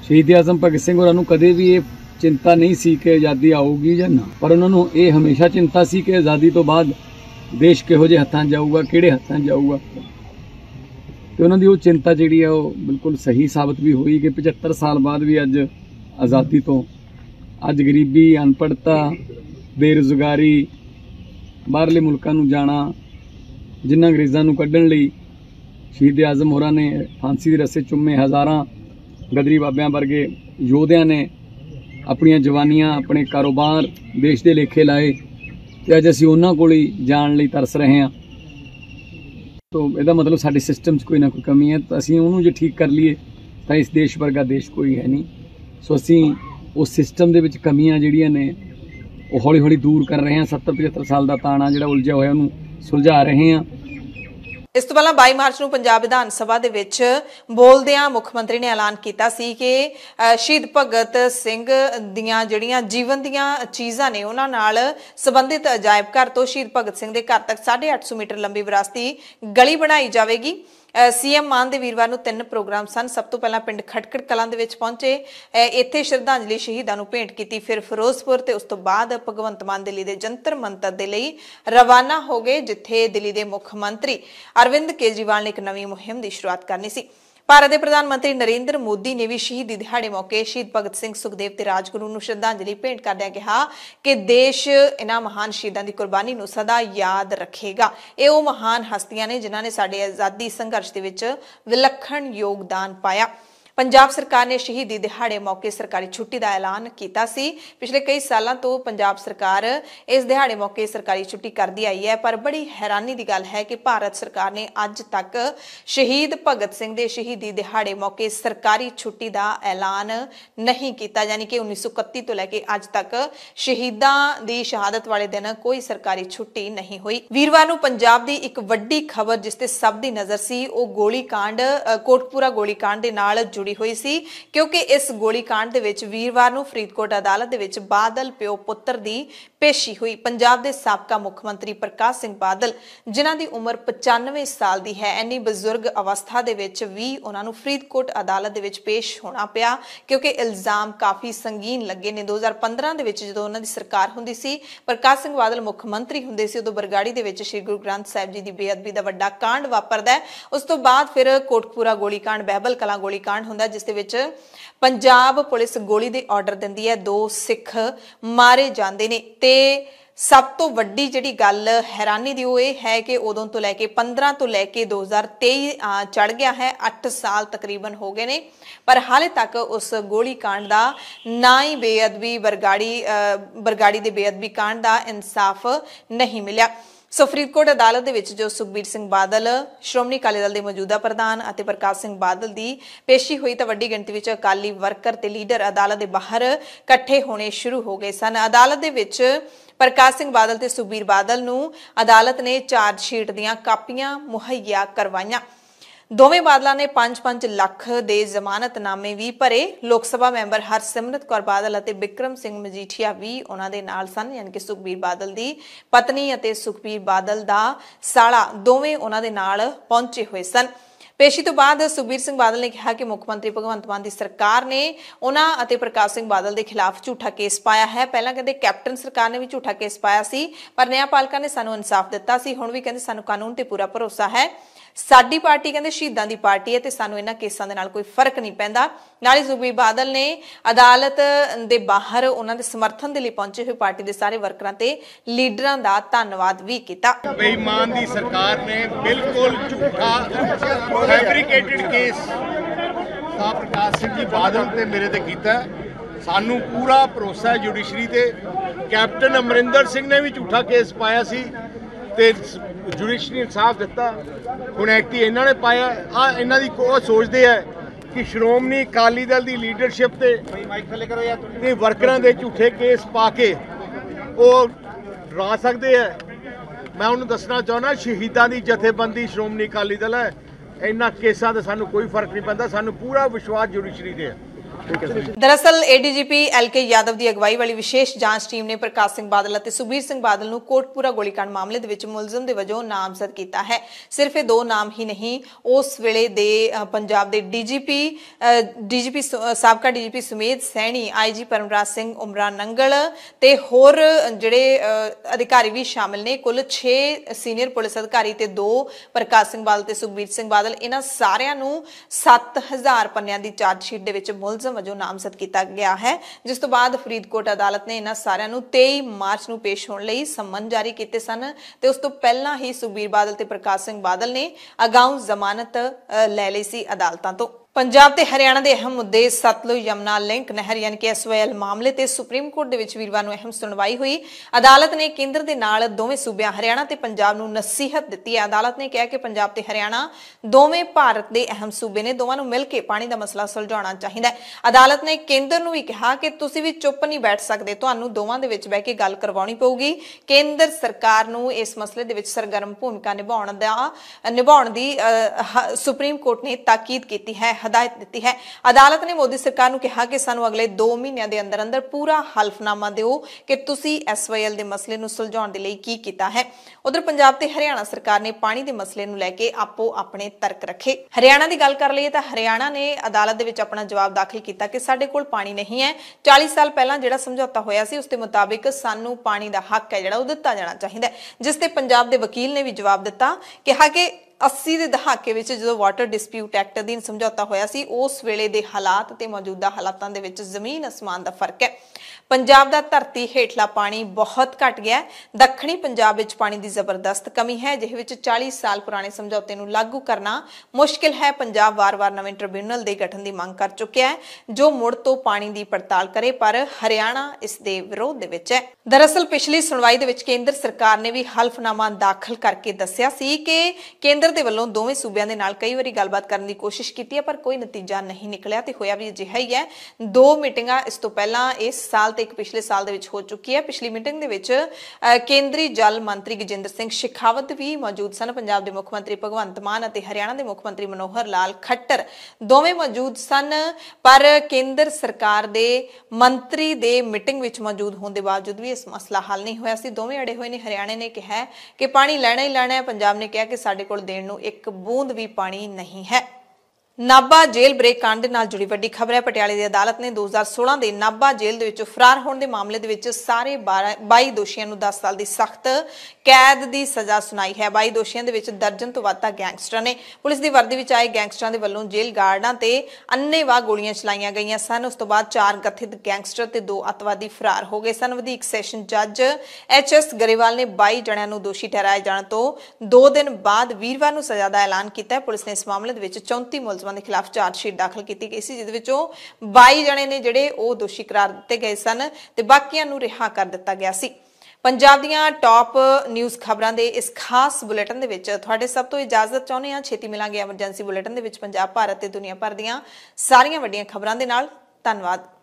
ਸ਼ਹੀਦ ਆਜ਼ਮ ਭਗਤ ਸਿੰਘ ਹੋਰਾਂ ਨੂੰ ਕਦੇ ਵੀ ਇਹ ਚਿੰਤਾ ਨਹੀਂ ਸੀ ਕਿ ਆਜ਼ਾਦੀ ਆਊਗੀ ਜਾਂ ਨਾ ਪਰ ਉਹਨਾਂ ਨੂੰ ਇਹ ਹਮੇਸ਼ਾ ਚਿੰਤਾ ਸੀ ਕਿ ਆਜ਼ਾਦੀ ਤੋਂ ਬਾਅਦ ਦੇਸ਼ ਕਿਹੋ ਜਿਹੇ ਹੱਥਾਂ ਜਾਊਗਾ ਕਿਹੜੇ ਹੱਥਾਂ ਜਾਊਗਾ ਤੇ ਉਹਨਾਂ ਦੀ ਉਹ ਚਿੰਤਾ ਜਿਹੜੀ ਆ ਉਹ ਬਿਲਕੁਲ ਸਹੀ ਸਾਬਤ ਵੀ ਹੋਈ ਕਿ 75 ਸਾਲ ਬਾਅਦ ਵੀ ਅੱਜ ਆਜ਼ਾਦੀ ਤੋਂ ਅੱਜ ਗਰੀਬੀ ਅਨਪੜਤਾ ਬੇਰੁਜ਼ਗਾਰੀ ਬਾਹਰਲੇ ਮੁਲਕਾਂ ਨੂੰ ਜਾਣਾ ਜਿਨ੍ਹਾਂ ਅੰਗਰੇਜ਼ਾਂ ਨੂੰ ਕੱਢਣ ਲਈ ਸ਼ਹੀਦ ਆਜ਼ਮ ਹੋਰਾਂ ਨੇ ਫਾਂਸੀ ਦੇ ਰਸੇ ਚੁੰਮੇ ਹਜ਼ਾਰਾਂ ਗਦਰੀ ਬਾਬਿਆਂ ਵਰਗੇ ਯੋਧਿਆਂ ਨੇ ਆਪਣੀਆਂ ਜਵਾਨੀਆਂ ਆਪਣੇ ਕਾਰੋਬਾਰ ਦੇਸ਼ ਦੇ ਲੇਖੇ ਲਾਏ ਤੇ ਅੱਜ ਅਸੀਂ ਉਹਨਾਂ ਕੋਲ ਹੀ ਜਾਣ ਲਈ ਤਰਸ ਰਹੇ ਹਾਂ ਤੋਂ ਇਹਦਾ ਮਤਲਬ ਸਾਡੇ ਸਿਸਟਮ 'ਚ ਕੋਈ ਨਾ ਕੋਈ ਕਮੀ ਹੈ ਤਾਂ ਅਸੀਂ ਉਹਨੂੰ ਜੇ ਠੀਕ ਕਰ ਲਈਏ ਤਾਂ ਇਸ ਦੇਸ਼ ਵਰਗਾ ਦੇਸ਼ ਕੋਈ ਹੈ ਨਹੀਂ ਸੋ ਅਸੀਂ ਉਸ ਸਿਸਟਮ ਦੇ ਵਿੱਚ ਕਮੀਆਂ ਜਿਹੜੀਆਂ ਨੇ ਉਹ ਹੌਲੀ-ਹੌਲੀ ਦੂਰ ਕਰ ਰਹੇ ਹਾਂ 70 75 ਸਾਲ ਦਾ ਤਾਣਾ ਜਿਹੜਾ ਉਲਝਿਆ ਹੋਇਆ ਉਹਨੂੰ ਸੁਲਝਾ ਰਹੇ ਹਾਂ ਇਸ ਤੋਂ ਪਹਿਲਾਂ 22 ਮਾਰਚ ਨੂੰ ਪੰਜਾਬ ਵਿਧਾਨ ਸਭਾ ਦੇ ਵਿੱਚ ਬੋਲਦਿਆਂ ਮੁੱਖ ਮੰਤਰੀ ਨੇ ਐਲਾਨ ਕੀਤਾ ਸੀ ਕਿ ਸ਼ਹੀਦ ਭਗਤ ਸਿੰਘ ਦੀਆਂ ਜਿਹੜੀਆਂ ਜੀਵਨ ਦੀਆਂ ਚੀਜ਼ਾਂ ਨੇ ਉਹਨਾਂ ਨਾਲ ਸੰਬੰਧਿਤ ਅਜਾਇਬ ਘਰ ਤੋਂ ਸ਼ਹੀਦ ਭਗਤ ਸਿੰਘ ਦੇ ਘਰ ਤੱਕ 850 ਮੀਟਰ ਲੰਬੀ ਵਿਰਾਸਤੀ ਗਲੀ ਬਣਾਈ ਜਾਵੇਗੀ ਸੀਐਮ ਮਾਨ ਦੇ ਵੀਰਵਾਰ ਨੂੰ ਤਿੰਨ ਪ੍ਰੋਗਰਾਮ ਸਨ ਸਭ ਤੋਂ ਪਹਿਲਾਂ ਪਿੰਡ ਖਟਕੜ ਕਲਾਂ ਦੇ ਵਿੱਚ ਪਹੁੰਚੇ ਇੱਥੇ ਸ਼ਰਧਾਂਜਲੀ ਸ਼ਹੀਦਾਂ ਨੂੰ ਭੇਂਟ ਕੀਤੀ ਫਿਰ ਫਿਰੋਜ਼ਪੁਰ ਤੇ ਉਸ ਤੋਂ ਬਾਅਦ ਭਗਵੰਤ ਮਾਨ ਦਿੱਲੀ ਦੇ ਜੰਤਰ ਮੰਤਰ ਦੇ ਲਈ ਰਵਾਨਾ ਹੋ ਗਏ ਜਿੱਥੇ ਦਿੱਲੀ ਦੇ ਮੁੱਖ ਮੰਤਰੀ ਅਰਵਿੰਦ ਕੇਜਰੀਵਾਲ ਨੇ ਇੱਕ ਨਵੀਂ ਮੁਹਿੰਮ ਦੀ ਸ਼ੁਰੂਆਤ ਕਰਨੀ ਸੀ ਭਾਰਤ ਦੇ ਪ੍ਰਧਾਨ ਮੰਤਰੀ ਨਰਿੰਦਰ ਮੋਦੀ ਨੇ ਵੀ ਸ਼ਹੀਦੀ ਦਿਹਾੜੇ ਮੌਕੇ ਸ਼ਹੀਦ ਭਗਤ ਸਿੰਘ ਸੁਖਦੇਵ ਤੇ ਰਾਜਗੁਰੂ ਨੂੰ ਸ਼ਰਧਾਂਜਲੀ ਭੇਂਟ ਕਰਦਿਆਂ ਕਿਹਾ ਕਿ ਦੇਸ਼ ਇਹਨਾਂ ਮਹਾਨ ਸ਼ਹੀਦਾਂ ਦੀ ਕੁਰਬਾਨੀ ਨੂੰ ਸਦਾ ਯਾਦ ਰੱਖੇਗਾ ਇਹ ਉਹ ਮਹਾਨ ਹਸਤੀਆਂ ਨੇ ਜਿਨ੍ਹਾਂ ਨੇ ਸਾਡੇ ਆਜ਼ਾਦੀ ਸੰਘਰਸ਼ ਦੇ ਵਿੱਚ ਵਿਲੱਖਣ ਯੋਗਦਾਨ ਪਾਇਆ ਪੰਜਾਬ ਸਰਕਾਰ ਨੇ ਸ਼ਹੀਦੀ ਦਿਹਾੜੇ ਮੌਕੇ ਸਰਕਾਰੀ ਛੁੱਟੀ ਦਾ ਐਲਾਨ ਕੀਤਾ ਸੀ ਪਿਛਲੇ ਕਈ ਸਾਲਾਂ ਤੋਂ ਪੰਜਾਬ ਸਰਕਾਰ ਇਸ ਦਿਹਾੜੇ ਮੌਕੇ ਸਰਕਾਰੀ ਛੁੱਟੀ ਕਰਦੀ ਆਈ ਹੈ ਪਰ ਬੜੀ ਹੈਰਾਨੀ ਦੀ ਗੱਲ ਹੈ ਕਿ ਭਾਰਤ ਸਰਕਾਰ ਨੇ ਅੱਜ ਤੱਕ ਸ਼ਹੀਦ ਭਗਤ ਸਿੰਘ ਦੇ ਸ਼ਹੀਦੀ ਦਿਹਾੜੇ ਮੌਕੇ ਸਰਕਾਰੀ ਛੁੱਟੀ ਦਾ ਐਲਾਨ ਨਹੀਂ ਕੀਤਾ ਯਾਨੀ ਕਿ 1931 ਤੋਂ ਲੈ ਕੇ ਅੱਜ ਤੱਕ ਸ਼ਹੀਦਾਂ ਦੀ ਸ਼ਹਾਦਤ ਵਾਲੇ ਦਿਨ ਕੋਈ ਸਰਕਾਰੀ ਛੁੱਟੀ ਨਹੀਂ ਹੋਈ ਵੀਰਵਾਰ ਨੂੰ ਪੰਜਾਬ ਦੀ ਇੱਕ ਵੱਡੀ ਖਬਰ ਜਿਸ ਤੇ ਸਭ ਦੀ ਨਜ਼ਰ ਸੀ ਉਹ ਗੋਲੀ ਕਾਂਡ ਕੋਟਪੂਰਾ ਕਾਂਡ ਦੇ ਨਾਲ ਜੁੜੀ ਹੋਈ ਸੀ ਕਿਉਂਕਿ ਇਸ ਗੋਲੀकांड ਦੇ ਵਿੱਚ ਵੀਰਵਾਰ ਨੂੰ ਫਰੀਦਕੋਟ ਅਦਾਲਤ ਦੇ ਵਿੱਚ ਬਾਦਲ ਪਿਓ ਪੁੱਤਰ ਦੀ ਪੇਸ਼ੀ ਹੋਈ ਪੰਜਾਬ ਦੇ ਸਾਬਕਾ ਮੁੱਖ ਮੰਤਰੀ ਪ੍ਰਕਾਸ਼ ਸਿੰਘ ਬਾਦਲ ਜਿਨ੍ਹਾਂ ਦੀ ਉਮਰ 95 ਸਾਲ ਦੀ ਹੈ ਐਨੀ ਬਜ਼ੁਰਗ ਅਵਸਥਾ ਦੇ ਵਿੱਚ ਵੀ ਉਹਨਾਂ ਨੂੰ ਫਰੀਦਕੋਟ ਅਦਾਲਤ ਦੇ ਵਿੱਚ ਪੇਸ਼ ਹੋਣਾ ਪਿਆ ਕਿਉਂਕਿ ਇਲਜ਼ਾਮ ਕਾਫੀ ਸੰਗੀਨ ਲੱਗੇ ਨੇ 2015 ਦੇ ਵਿੱਚ ਜਦੋਂ ਉਹਨਾਂ ਦੀ ਸਰਕਾਰ ਹੁੰਦੀ ਸੀ ਪ੍ਰਕਾਸ਼ ਸਿੰਘ ਬਾਦਲ ਮੁੱਖ ਮੰਤਰੀ ਹੁੰਦੇ ਸੀ ਉਦੋਂ ਬਰਗਾੜੀ ਦੇ ਵਿੱਚ ਸ੍ਰੀ ਗੁਰੂ ਗ੍ਰੰਥ ਸਾਹਿਬ ਜੀ ਦੀ ਬੇਅਦਬੀ ਦਾ ਵੱਡਾ ਕਾਂਡ ਵਾਪਰਦਾ ਉਸ ਤੋਂ ਬਾਅਦ ਫਿਰ ਕੋਟਪੂਰਾ ਗੋਲੀकांड ਬਹਿਬਲ ਕਲਾਂ ਗੋਲੀकांड ਹੁੰਦਾ ਜਿਸ ਦੇ ਵਿੱਚ ਪੰਜਾਬ ਪੁਲਿਸ ਗੋਲੀ ਦੇ ਆਰਡਰ ਦਿੰਦੀ ਹੈ ਦੋ ਸਿੱਖ ਮਾਰੇ ਜਾਂਦੇ ਨੇ ਤੇ ਸਭ ਤੋਂ ਵੱਡੀ ਜਿਹੜੀ ਗੱਲ ਹੈਰਾਨੀ ਦੀ ਉਹ ਇਹ ਹੈ ਕਿ ਉਦੋਂ ਤੋਂ ਲੈ ਕੇ 15 ਤੋਂ ਲੈ ਕੇ 2023 ਚੜ ਗਿਆ ਹੈ 8 ਸਾਲ ਤਕਰੀਬਨ ਹੋ ਗਏ ਨੇ ਪਰ ਹਾਲੇ ਤੱਕ ਉਸ ਗੋਲੀ ਕਾਂਡ ਦਾ ਨਾ ਹੀ ਬੇਅਦਬੀ ਵਰਗਾੜੀ ਵਰਗਾੜੀ ਦੇ ਬੇਅਦਬੀ ਕਾਂਡ ਦਾ ਇਨਸਾਫ ਨਹੀਂ ਮਿਲਿਆ ਸੋ ਫਰੀਦਕੋਟ ਅਦਾਲਤ ਦੇ ਵਿੱਚ ਜੋ ਸੁਖਬੀਰ ਸਿੰਘ ਬਾਦਲ ਸ਼੍ਰੋਮਣੀ ਅਕਾਲੀ ਦਲ ਦੇ ਮੌਜੂਦਾ ਪ੍ਰਧਾਨ ਅਤੇ ਪ੍ਰਕਾਸ਼ ਸਿੰਘ ਬਾਦਲ ਦੀ ਪੇਸ਼ੀ ਹੋਈ ਤਾਂ ਵੱਡੀ ਗਿਣਤੀ ਵਿੱਚ ਅਕਾਲੀ ਵਰਕਰ ਤੇ ਲੀਡਰ ਅਦਾਲਤ ਦੇ ਬਾਹਰ ਇਕੱਠੇ ਹੋਣੇ ਸ਼ੁਰੂ ਹੋ ਗਏ ਸਨ ਅਦਾਲਤ ਦੇ ਵਿੱਚ ਪ੍ਰਕਾਸ਼ ਸਿੰਘ ਬਾਦਲ ਤੇ ਸੁਖਬੀਰ ਬਾਦਲ ਨੂੰ ਅਦਾਲਤ ਨੇ ਚਾਰਜ ਸ਼ੀਟ ਦੀਆਂ ਕਾਪੀਆਂ ਮੁਹੱਈਆ ਕਰਵਾਈਆਂ ਦੋਵੇਂ ਬਾਦਲਾਂ ਨੇ 5-5 ਲੱਖ ਦੇ ਜ਼ਮਾਨਤਨਾਮੇ ਵੀ ਭਰੇ ਲੋਕ ਸਭਾ ਮੈਂਬਰ ਹਰਸਿਮਰਤ ਕੌਰ ਬਾਦਲ ਅਤੇ ਵਿਕਰਮ ਸਿੰਘ ਮਜੀਠੀਆ ਵੀ ਉਹਨਾਂ ਦੇ ਨਾਲ ਸਨ ਯਾਨੀ ਕਿ ਸੁਖਬੀਰ ਬਾਦਲ ਦੀ ਪਤਨੀ ਅਤੇ ਸੁਖਬੀਰ ਬਾਦਲ ਦਾ ਸਾਲਾ ਦੋਵੇਂ ਉਹਨਾਂ ਦੇ ਨਾਲ ਪਹੁੰਚੇ ਹੋਏ ਸਨ ਪੇਸ਼ੀ ਤੋਂ ਬਾਅਦ ਸੁਖਬੀਰ ਸਿੰਘ ਬਾਦਲ ਨੇ ਕਿਹਾ ਕਿ ਮੁੱਖ ਮੰਤਰੀ ਭਗਵੰਤ ਮਾਨ ਦੀ ਸਰਕਾਰ ਨੇ ਉਹਨਾਂ ਅਤੇ ਪ੍ਰਕਾਸ਼ ਸਿੰਘ ਬਾਦਲ ਦੇ ਖਿਲਾਫ ਝੂਠਾ ਕੇਸ ਪਾਇਆ ਹੈ ਪਹਿਲਾਂ ਕਹਿੰਦੇ ਕੈਪਟਨ ਸਰਕਾਰ ਨੇ ਵੀ ਝੂਠਾ ਕੇਸ ਪਾਇਆ ਸੀ ਪਰ ਨਿਆਂਪਾਲਕਾ ਨੇ ਸਾਨੂੰ ਇਨਸਾਫ ਦਿੱਤਾ ਸੀ ਹੁਣ ਵੀ ਕਹਿੰਦੇ ਸਾਨੂੰ ਕਾਨੂੰਨ ਤੇ ਪੂਰਾ ਭਰੋਸਾ ਹੈ ਸਾਡੀ ਪਾਰਟੀ ਕਹਿੰਦੇ ਸ਼ਹੀਦਾਂ ਦੀ ਪਾਰਟੀ ਹੈ ਤੇ ਸਾਨੂੰ ਇਹਨਾਂ ਕੇਸਾਂ ਦੇ ਨਾਲ ਕੋਈ ਫਰਕ ਨਹੀਂ ਪੈਂਦਾ ਨਾਲ ਹੀ ਜ਼ੁਬੀ ਬਾਦਲ ਨੇ ਅਦਾਲਤ ਦੇ ਬਾਹਰ ਉਹਨਾਂ ਦੇ ਸਮਰਥਨ ਦੇ ਲਈ ਪਹੁੰਚੇ ਹੋਏ ਪਾਰਟੀ ਦੇ ਸਾਰੇ ਵਰਕਰਾਂ ਤੇ ਲੀਡਰਾਂ ਦਾ ਧੰਨਵਾਦ ਵੀ ਕੀਤਾ ਬੇਈਮਾਨ ਦੀ ਸਰਕਾਰ ਨੇ ਬਿਲਕੁਲ ਝੂਠਾ ਫੈਬਰੀਕੇਟਿਡ ਕੇਸ ਦਾ ਪ੍ਰਕਾਸ਼ ਸਿੰਘ ਜੀ ਬਾਦਲ ਤੇ ਮੇਰੇ ਤੇ ਕੀਤਾ ਸਾਨੂੰ ਪੂਰਾ ਭਰੋਸਾ ਹੈ ਜੁਡੀਸ਼ਰੀ ਤੇ ਕੈਪਟਨ ਅਮਰਿੰਦਰ ਸਿੰਘ ਨੇ ਵੀ ਝੂਠਾ ਕੇਸ ਪਾਇਆ ਸੀ ਤੇ ਜੁਡੀਸ਼ ਨੇ ਇਨਸਾਫ ਦਿੱਤਾ ਹੁਣ ਐਕਟੀ ਇਹਨਾਂ ਨੇ ਪਾਇਆ ਆ ਇਹਨਾਂ ਦੀ ਉਹ ਸੋਚਦੇ ਆ ਕਿ ਸ਼੍ਰੋਮਣੀ ਅਕਾਲੀ ਦਲ ਦੀ ਲੀਡਰਸ਼ਿਪ ਤੇ ਨਹੀਂ ਵਰਕਰਾਂ ਦੇ ਝੂਠੇ ਕੇਸ ਪਾ ਕੇ ਉਹ ਡਰਾ ਸਕਦੇ ਆ ਮੈਂ ਉਹਨੂੰ ਦੱਸਣਾ ਚਾਹੁੰਦਾ ਸ਼ਹੀਦਾਂ ਦੀ ਜਥੇਬੰਦੀ ਸ਼੍ਰੋਮਣੀ ਅਕਾਲੀ ਦਲ ਹੈ ਇਹਨਾਂ ਕੇਸਾਂ ਦਾ ਸਾਨੂੰ ਕੋਈ ਫਰਕ ਨਹੀਂ ਪੈਂਦਾ ਸਾਨੂੰ ਪੂਰਾ ਵਿਸ਼ਵਾਸ ਜੁਡੀਸ਼ਰੀ ਤੇ ਹੈ ਦਰਅਸਲ ਏਡੀਜੀਪੀ ਐਲਕੇ ਯਾਦਵ ਦੀ ਅਗਵਾਈ ਵਾਲੀ ਵਿਸ਼ੇਸ਼ ਜਾਂਚ ਟੀਮ ਨੇ ਪ੍ਰਕਾਸ਼ ਸਿੰਘ ਬਾਦਲ ਅਤੇ ਸੁਬੀਰ ਸਿੰਘ ਬਾਦਲ ਨੂੰ ਕੋਟਪੂਰਾ ਗੋਲੀਕਾਂਡ ਮਾਮਲੇ ਦੇ ਵਿੱਚ ਮੁਲਜ਼ਮ ਦੇ ਵਜੋਂ ਨਾਮਜ਼ਦ ਕੀਤਾ ਹੈ ਸਿਰਫ ਇਹ ਦੋ ਨਾਮ ਹੀ ਨਹੀਂ ਉਸ ਵੇਲੇ ਦੇ ਪੰਜਾਬ ਦੇ ਡੀਜੀਪੀ ਡੀਜੀਪੀ ਸਾਬਕਾ DGP Sumedh Saini IG Paramraj Singh Umranangal ਤੇ ਹੋਰ ਜਿਹੜੇ ਅਧਿਕਾਰੀ ਵੀ ਸ਼ਾਮਲ ਨੇ ਕੁੱਲ 6 ਸੀਨੀਅਰ ਪੁਲਿਸ ਅਧਿਕਾਰੀ ਤੇ ਦੋ ਪ੍ਰਕਾਸ਼ ਸਿੰਘ ਬਾਦਲ ਤੇ ਸੁਖਬੀਰ ਸਿੰਘ ਬਾਦਲ ਇਹਨਾਂ ਸਾਰਿਆਂ ਨੂੰ 7000 ਪੰਨਿਆਂ ਦੀ ਚਾਰਜ ਸ਼ੀਟ ਦੇ ਵਿੱਚ ਮੁਲਜ਼ਮ ਵਜੋਂ ਨਾਮਜ਼ਦ ਕੀਤਾ ਗਿਆ ਹੈ ਜਿਸ ਤੋਂ ਬਾਅਦ ਫਰੀਦਕੋਟ ਅਦਾਲਤ ਨੇ ਇਹਨਾਂ ਸਾਰਿਆਂ ਨੂੰ 23 ਮਾਰਚ ਨੂੰ ਪੇਸ਼ ਹੋਣ ਲਈ ਸਮਨ ਜਾਰੀ ਕੀਤੇ ਸਨ ਤੇ ਉਸ ਤੋਂ ਪਹਿਲਾਂ ਹੀ ਸੁਬੀਰ ਬਾਦਲ ਤੇ ਪ੍ਰਕਾਸ਼ ਸਿੰਘ ਬਾਦਲ ਨੇ ਅਗਾਊਂ ਜ਼ਮਾਨਤ ਲੈ ਲਈ ਸੀ ਅਦਾਲਤਾਂ ਤੋਂ ਪੰਜਾਬ ਤੇ ਹਰਿਆਣਾ ਦੇ ਅਹਿਮ ਮੁੱਦੇ ਸਤਲੁਜ ਯਮਨਾ ਲਿੰਕ ਨਹਿਰ ਯਾਨੀ ਕਿ ਐਸਵਾਈਐਲ ਮਾਮਲੇ ਤੇ ਸੁਪਰੀਮ ਕੋਰਟ ਦੇ ਵਿੱਚ ਵੀਰਵਾਰ ਨੂੰ ਅਹਿਮ ਸੁਣਵਾਈ ਹੋਈ ਅਦਾਲਤ ਨੇ ਕੇਂਦਰ ਦੇ ਨਾਲ ਦੋਵੇਂ ਸੂਬਿਆਂ ਹਰਿਆਣਾ ਤੇ ਪੰਜਾਬ ਨੂੰ ਨਸੀਹਤ ਦਿੱਤੀ ਹੈ ਅਦਾਲਤ ਨੇ ਕਿਹਾ ਕਿ ਪੰਜਾਬ ਤੇ ਹਰਿਆਣਾ ਦੋਵੇਂ ਭਾਰਤ ਦੇ ਅਹਿਮ ਸੂਬੇ ਨੇ ਦੋਵਾਂ ਨੂੰ ਮਿਲ ਕੇ ਪਾਣੀ ਦਾ ਮਸਲਾ ਸੁਲਝਾਉਣਾ ਚਾਹੀਦਾ ਹੈ ਅਦਾਲਤ ਨੇ ਕੇਂਦਰ ਨੂੰ ਵੀ ਕਿਹਾ ਕਿ ਤੁਸੀਂ ਵੀ ਚੁੱਪ ਨਹੀਂ ਬੈਠ ਸਕਦੇ ਤੁਹਾਨੂੰ ਦੋਵਾਂ ਦੇ ਵਿੱਚ ਬਹਿ ਕੇ ਗੱਲ ਕਰਵਾਉਣੀ ਪਊਗੀ ਕੇਂਦਰ ਸਰਕਾਰ ਨੂੰ ਇਸ ਮਸਲੇ ਦੇ ਵਿੱਚ ਸਰਗਰਮ ਭੂਮਿਕਾ ਨਿਭਾਉਣ ਦਾ ਨਿਭਾਉਣ ਦੀ ਸੁਪਰੀਮ ਕੋਰਟ ਨੇ ਤਾਕੀਦ ਕੀਤੀ ਹੈ ਹਦਾਇਤ ਦਿੱਤੀ ਹੈ ਅਦਾਲਤ ਨੇ ਮੋਦੀ ਸਰਕਾਰ ਨੂੰ ਕਿਹਾ ਕਿ ਸਾਨੂੰ ਅਗਲੇ 2 ਮਹੀਨਿਆਂ ਦੇ ਅੰਦਰ ਅੰਦਰ ਪੂਰਾ ਹਲਫਨਾਮਾ ਦਿਓ ਕਿ ਤੁਸੀਂ ਐਸਵਾਈਐਲ ਦੇ ਮਸਲੇ ਨੂੰ ਸੁਲਝਾਉਣ ਦੇ ਲਈ ਕੀ ਕੀਤਾ ਹੈ ਉਧਰ ਪੰਜਾਬ ਤੇ ਹਰਿਆਣਾ ਸਰਕਾਰ ਨੇ ਪਾਣੀ ਦੇ ਮਸਲੇ ਨੂੰ ਲੈ ਕੇ ਆਪੋ ਆਪਣੇ ਤਰਕ ਰੱਖੇ ਹਰਿਆਣਾ ਦੀ ਗੱਲ ਕਰ ਲਈਏ ਤਾਂ ਹਰਿਆਣਾ ਨੇ ਅਦਾਲਤ ਦੇ ਵਿੱਚ ਆਪਣਾ ਜਵਾਬ ਦਾਖਲ ਕੀਤਾ ਕਿ ਸਾਡੇ ਕੋਲ ਪਾਣੀ ਨਹੀਂ ਹੈ 40 ਸਾਲ ਪਹਿਲਾਂ ਜਿਹੜਾ ਸਮਝੌਤਾ ਹੋਇਆ ਸੀ ਉਸ ਦੇ ਮੁਤਾਬਿਕ ਸਾਨੂੰ ਪਾਣੀ ਦਾ ਹੱਕ ਹੈ ਜਿਹੜਾ ਉਹ ਦਿੱਤਾ ਜਾਣਾ ਚਾਹੀਦਾ ਜਿਸ ਤੇ ਪੰਜਾਬ ਦੇ ਵਕੀਲ ਨੇ ਵੀ ਜਵਾਬ ਦਿੱਤਾ ਕਿਹਾ ਕਿ 80 ਦੇ ਦਹਾਕੇ ਵਿੱਚ ਜਦੋਂ ਵਾਟਰ ਡਿਸਪਿਊਟ ਐਕਟ ਅਧੀਨ ਸਮਝੌਤਾ ਹੋਇਆ ਸੀ ਉਸ ਵੇਲੇ ਦੇ ਹਾਲਾਤ ਤੇ ਮੌਜੂਦਾ ਹਾਲਾਤਾਂ ਦੇ ਵਿੱਚ ਜ਼ਮੀਨ ਅਸਮਾਨ ਦਾ ਫਰਕ ਹੈ ਪੰਜਾਬ ਦਾ ਧਰਤੀ ਹੇਠਲਾ ਪਾਣੀ ਬਹੁਤ ਘਟ ਗਿਆ ਹੈ ਦੱਖਣੀ ਪੰਜਾਬ ਵਿੱਚ ਪਾਣੀ ਦੀ ਜ਼ਬਰਦਸਤ ਕਮੀ ਹੈ ਜਿਸ ਵਿੱਚ 40 ਸਾਲ ਪੁਰਾਣੇ ਸਮਝੌਤੇ ਨੂੰ ਲਾਗੂ ਕਰਨਾ ਮੁਸ਼ਕਿਲ ਹੈ ਪੰਜਾਬ ਵਾਰ-ਵਾਰ ਨਵੇਂ ਟ੍ਰਿਬਿਊਨਲ ਦੇ ਗਠਨ ਦੀ ਮੰਗ ਕਰ ਚੁੱਕਿਆ ਹੈ ਜੋ ਮੁੜ ਤੋਂ ਪਾਣੀ ਦੀ ਪੜਤਾਲ ਕਰੇ ਪਰ ਹਰਿਆਣਾ ਇਸ ਦੇ ਵਿਰੋਧ ਦੇ ਵਿੱਚ ਹੈ ਦਰਅਸਲ ਪਿਛਲੀ ਸੁਣਵਾਈ ਦੇ ਵਿੱਚ ਕੇਂਦਰ ਸਰਕਾਰ ਨੇ ਵੀ ਹਲਫਨਾਮਾ ਦਾਖਲ ਕਰਕੇ ਦੱਸਿਆ ਸੀ ਕਿ ਕੇਂਦਰ ਦੇ ਵੱਲੋਂ ਦੋਵੇਂ ਸੂਬਿਆਂ ਦੇ ਨਾਲ ਕਈ ਵਾਰੀ ਗੱਲਬਾਤ ਕਰਨ ਦੀ ਕੋਸ਼ਿਸ਼ ਕੀਤੀ ਹੈ ਪਰ ਕੋਈ ਨਤੀਜਾ ਨਹੀਂ ਨਿਕਲਿਆ ਤੇ ਹੋਇਆ ਵੀ ਅਜਿਹਾ ਹੀ ਹੈ ਦੋ ਮੀਟਿੰਗਾਂ ਇਸ ਤੋਂ ਪਹਿਲਾਂ ਇਸ ਸਾਲ ਤੇ ਇੱਕ ਪਿਛਲੇ ਸਾਲ ਦੇ ਵਿੱਚ ਹੋ ਚੁੱਕੀ ਹੈ ਪਿਛਲੀ ਮੀਟਿੰਗ ਦੇ ਵਿੱਚ ਕੇਂਦਰੀ ਜਲ ਮੰਤਰੀ ਗਜਿੰਦਰ ਸਿੰਘ ਸ਼ਿਖਾਵਤ ਵੀ ਮੌਜੂਦ ਸਨ ਪੰਜਾਬ ਦੇ ਮੁੱਖ ਮੰਤਰੀ ਭਗਵੰਤ ਮਾਨ ਅਤੇ ਹਰਿਆਣਾ ਦੇ ਮੁੱਖ ਮੰਤਰੀ ਮਨੋਹਰ ਲਾਲ ਖੱਟਰ ਦੋਵੇਂ ਮੌਜੂਦ ਸਨ ਪਰ ਕੇਂਦਰ ਸਰਕਾਰ ਦੇ ਮੰਤਰੀ ਦੇ ਮੀਟਿੰਗ ਵਿੱਚ ਮੌਜੂਦ ਹੋਣ ਦੇ ਬਾਵਜੂਦ ਵੀ ਇਸ ਮਸਲਾ ਹੱਲ ਨਹੀਂ ਹੋਇਆ ਸੀ ਦੋਵੇਂ ਅੜੇ ਹੋਏ ਨੇ ਹਰਿਆਣੇ ਨੇ ਕਿਹਾ ਕਿ ਪਾਣੀ ਲੈਣਾ ਹੀ ਲੈਣਾ ਹੈ ਪੰਜਾਬ ਨੇ ਕਿਹਾ ਕਿ ਸਾਡੇ ਕੋਲ ਦੇਣ ਨੂੰ ਇੱਕ ਬੂੰਦ ਵੀ ਪਾਣੀ ਨਹੀਂ ਹੈ ਨਾਬਾ ਜੇਲ੍ਹ ਬ੍ਰੇਕ ਕਾਂਡ ਦੇ ਨਾਲ ਜੁੜੀ ਵੱਡੀ ਖਬਰ ਹੈ ਪਟਿਆਲੇ ਦੀ ਅਦਾਲਤ ਨੇ 2016 ਦੇ ਨਾਬਾ ਜੇਲ੍ਹ ਦੇ ਵਿੱਚ ਫਰਾਰ ਹੋਣ ਦੇ ਮਾਮਲੇ ਦੇ ਵਿੱਚ ਸਾਰੇ 22 ਦੋਸ਼ੀਆਂ ਨੂੰ 10 ਸਾਲ ਦੀ ਸਖਤ ਕੈਦ ਦੀ ਸਜ਼ਾ ਸੁਣਾਈ ਹੈ 22 ਦੋਸ਼ੀਆਂ ਦੇ ਵਿੱਚ ਦਰਜਨ ਤੋਂ ਵੱਧ ਗੈਂਗਸਟਰਾਂ ਨੇ ਪੁਲਿਸ ਦੀ ਵਰਦੀ ਵਿੱਚ ਆਏ ਗੈਂਗਸਟਰਾਂ ਦੇ ਵੱਲੋਂ ਜੇਲ੍ਹ ਗਾਰਡਾਂ ਤੇ ਅੰਨੇਵਾਹ ਗੋਲੀਆਂ ਚਲਾਈਆਂ ਗਈਆਂ ਸਨ ਉਸ ਤੋਂ ਬਾਅਦ ਚਾਰ ਕਥਿਤ ਗੈਂਗਸਟਰ ਤੇ ਦੋ ਅਤਵਾਦੀ ਫਰਾਰ ਹੋ ਗਏ ਸਨ ਵਧੀਕ ਸੈਸ਼ਨ ਜੱਜ ਐਚ ਐਸ ਗਰੇਵਾਲ ਨੇ 22 ਜਣਿਆਂ ਨੂੰ ਦੋਸ਼ੀ ਠਹਿਰਾਏ ਜਾਣ ਤੋਂ 2 ਦਿਨ ਬਾਅਦ ਵੀਰਵਾਰ ਨੂੰ ਸਜ਼ਾ ਦਾ ਐਲਾਨ ਕੀਤਾ ਪੁਲਿਸ ਨੇ ਇਸ ਮਾਮਲੇ ਦੇ ਵਿੱਚ 34 ਮੁਲਜ਼ਮ ਨੌਜਵਾਨ ਦੇ ਖਿਲਾਫ ਚਾਰਜ ਸ਼ੀਟ ਦਾਖਲ ਕੀਤੀ ਗਈ ਸੀ ਜਿਸ ਵਿੱਚੋਂ 22 ਜਣੇ ਨੇ ਜਿਹੜੇ ਉਹ ਦੋਸ਼ੀ ਕਰਾਰ ਦਿੱਤੇ ਗਏ ਸਨ ਤੇ ਬਾਕੀਆਂ ਨੂੰ ਰਿਹਾ ਕਰ ਦਿੱਤਾ ਗਿਆ ਸੀ ਪੰਜਾਬ ਦੀਆਂ ਟਾਪ ਨਿਊਜ਼ ਖਬਰਾਂ ਦੇ ਇਸ ਖਾਸ ਬੁਲੇਟਿਨ ਦੇ ਵਿੱਚ ਤੁਹਾਡੇ ਸਭ ਤੋਂ ਇਜਾਜ਼ਤ ਚਾਹੁੰਦੇ ਹਾਂ ਛੇਤੀ ਮਿਲਾਂਗੇ ਐਮਰਜੈਂਸੀ ਬੁਲੇਟਿਨ ਦੇ ਵਿੱਚ ਪੰਜਾਬ ਭਾਰਤ ਤੇ ਦੁਨੀਆ ਭਰ ਦੀਆਂ ਸਾਰੀਆਂ ਵੱਡੀਆਂ ਖਬਰਾਂ ਦੇ ਨਾਲ ਧੰਨਵਾਦ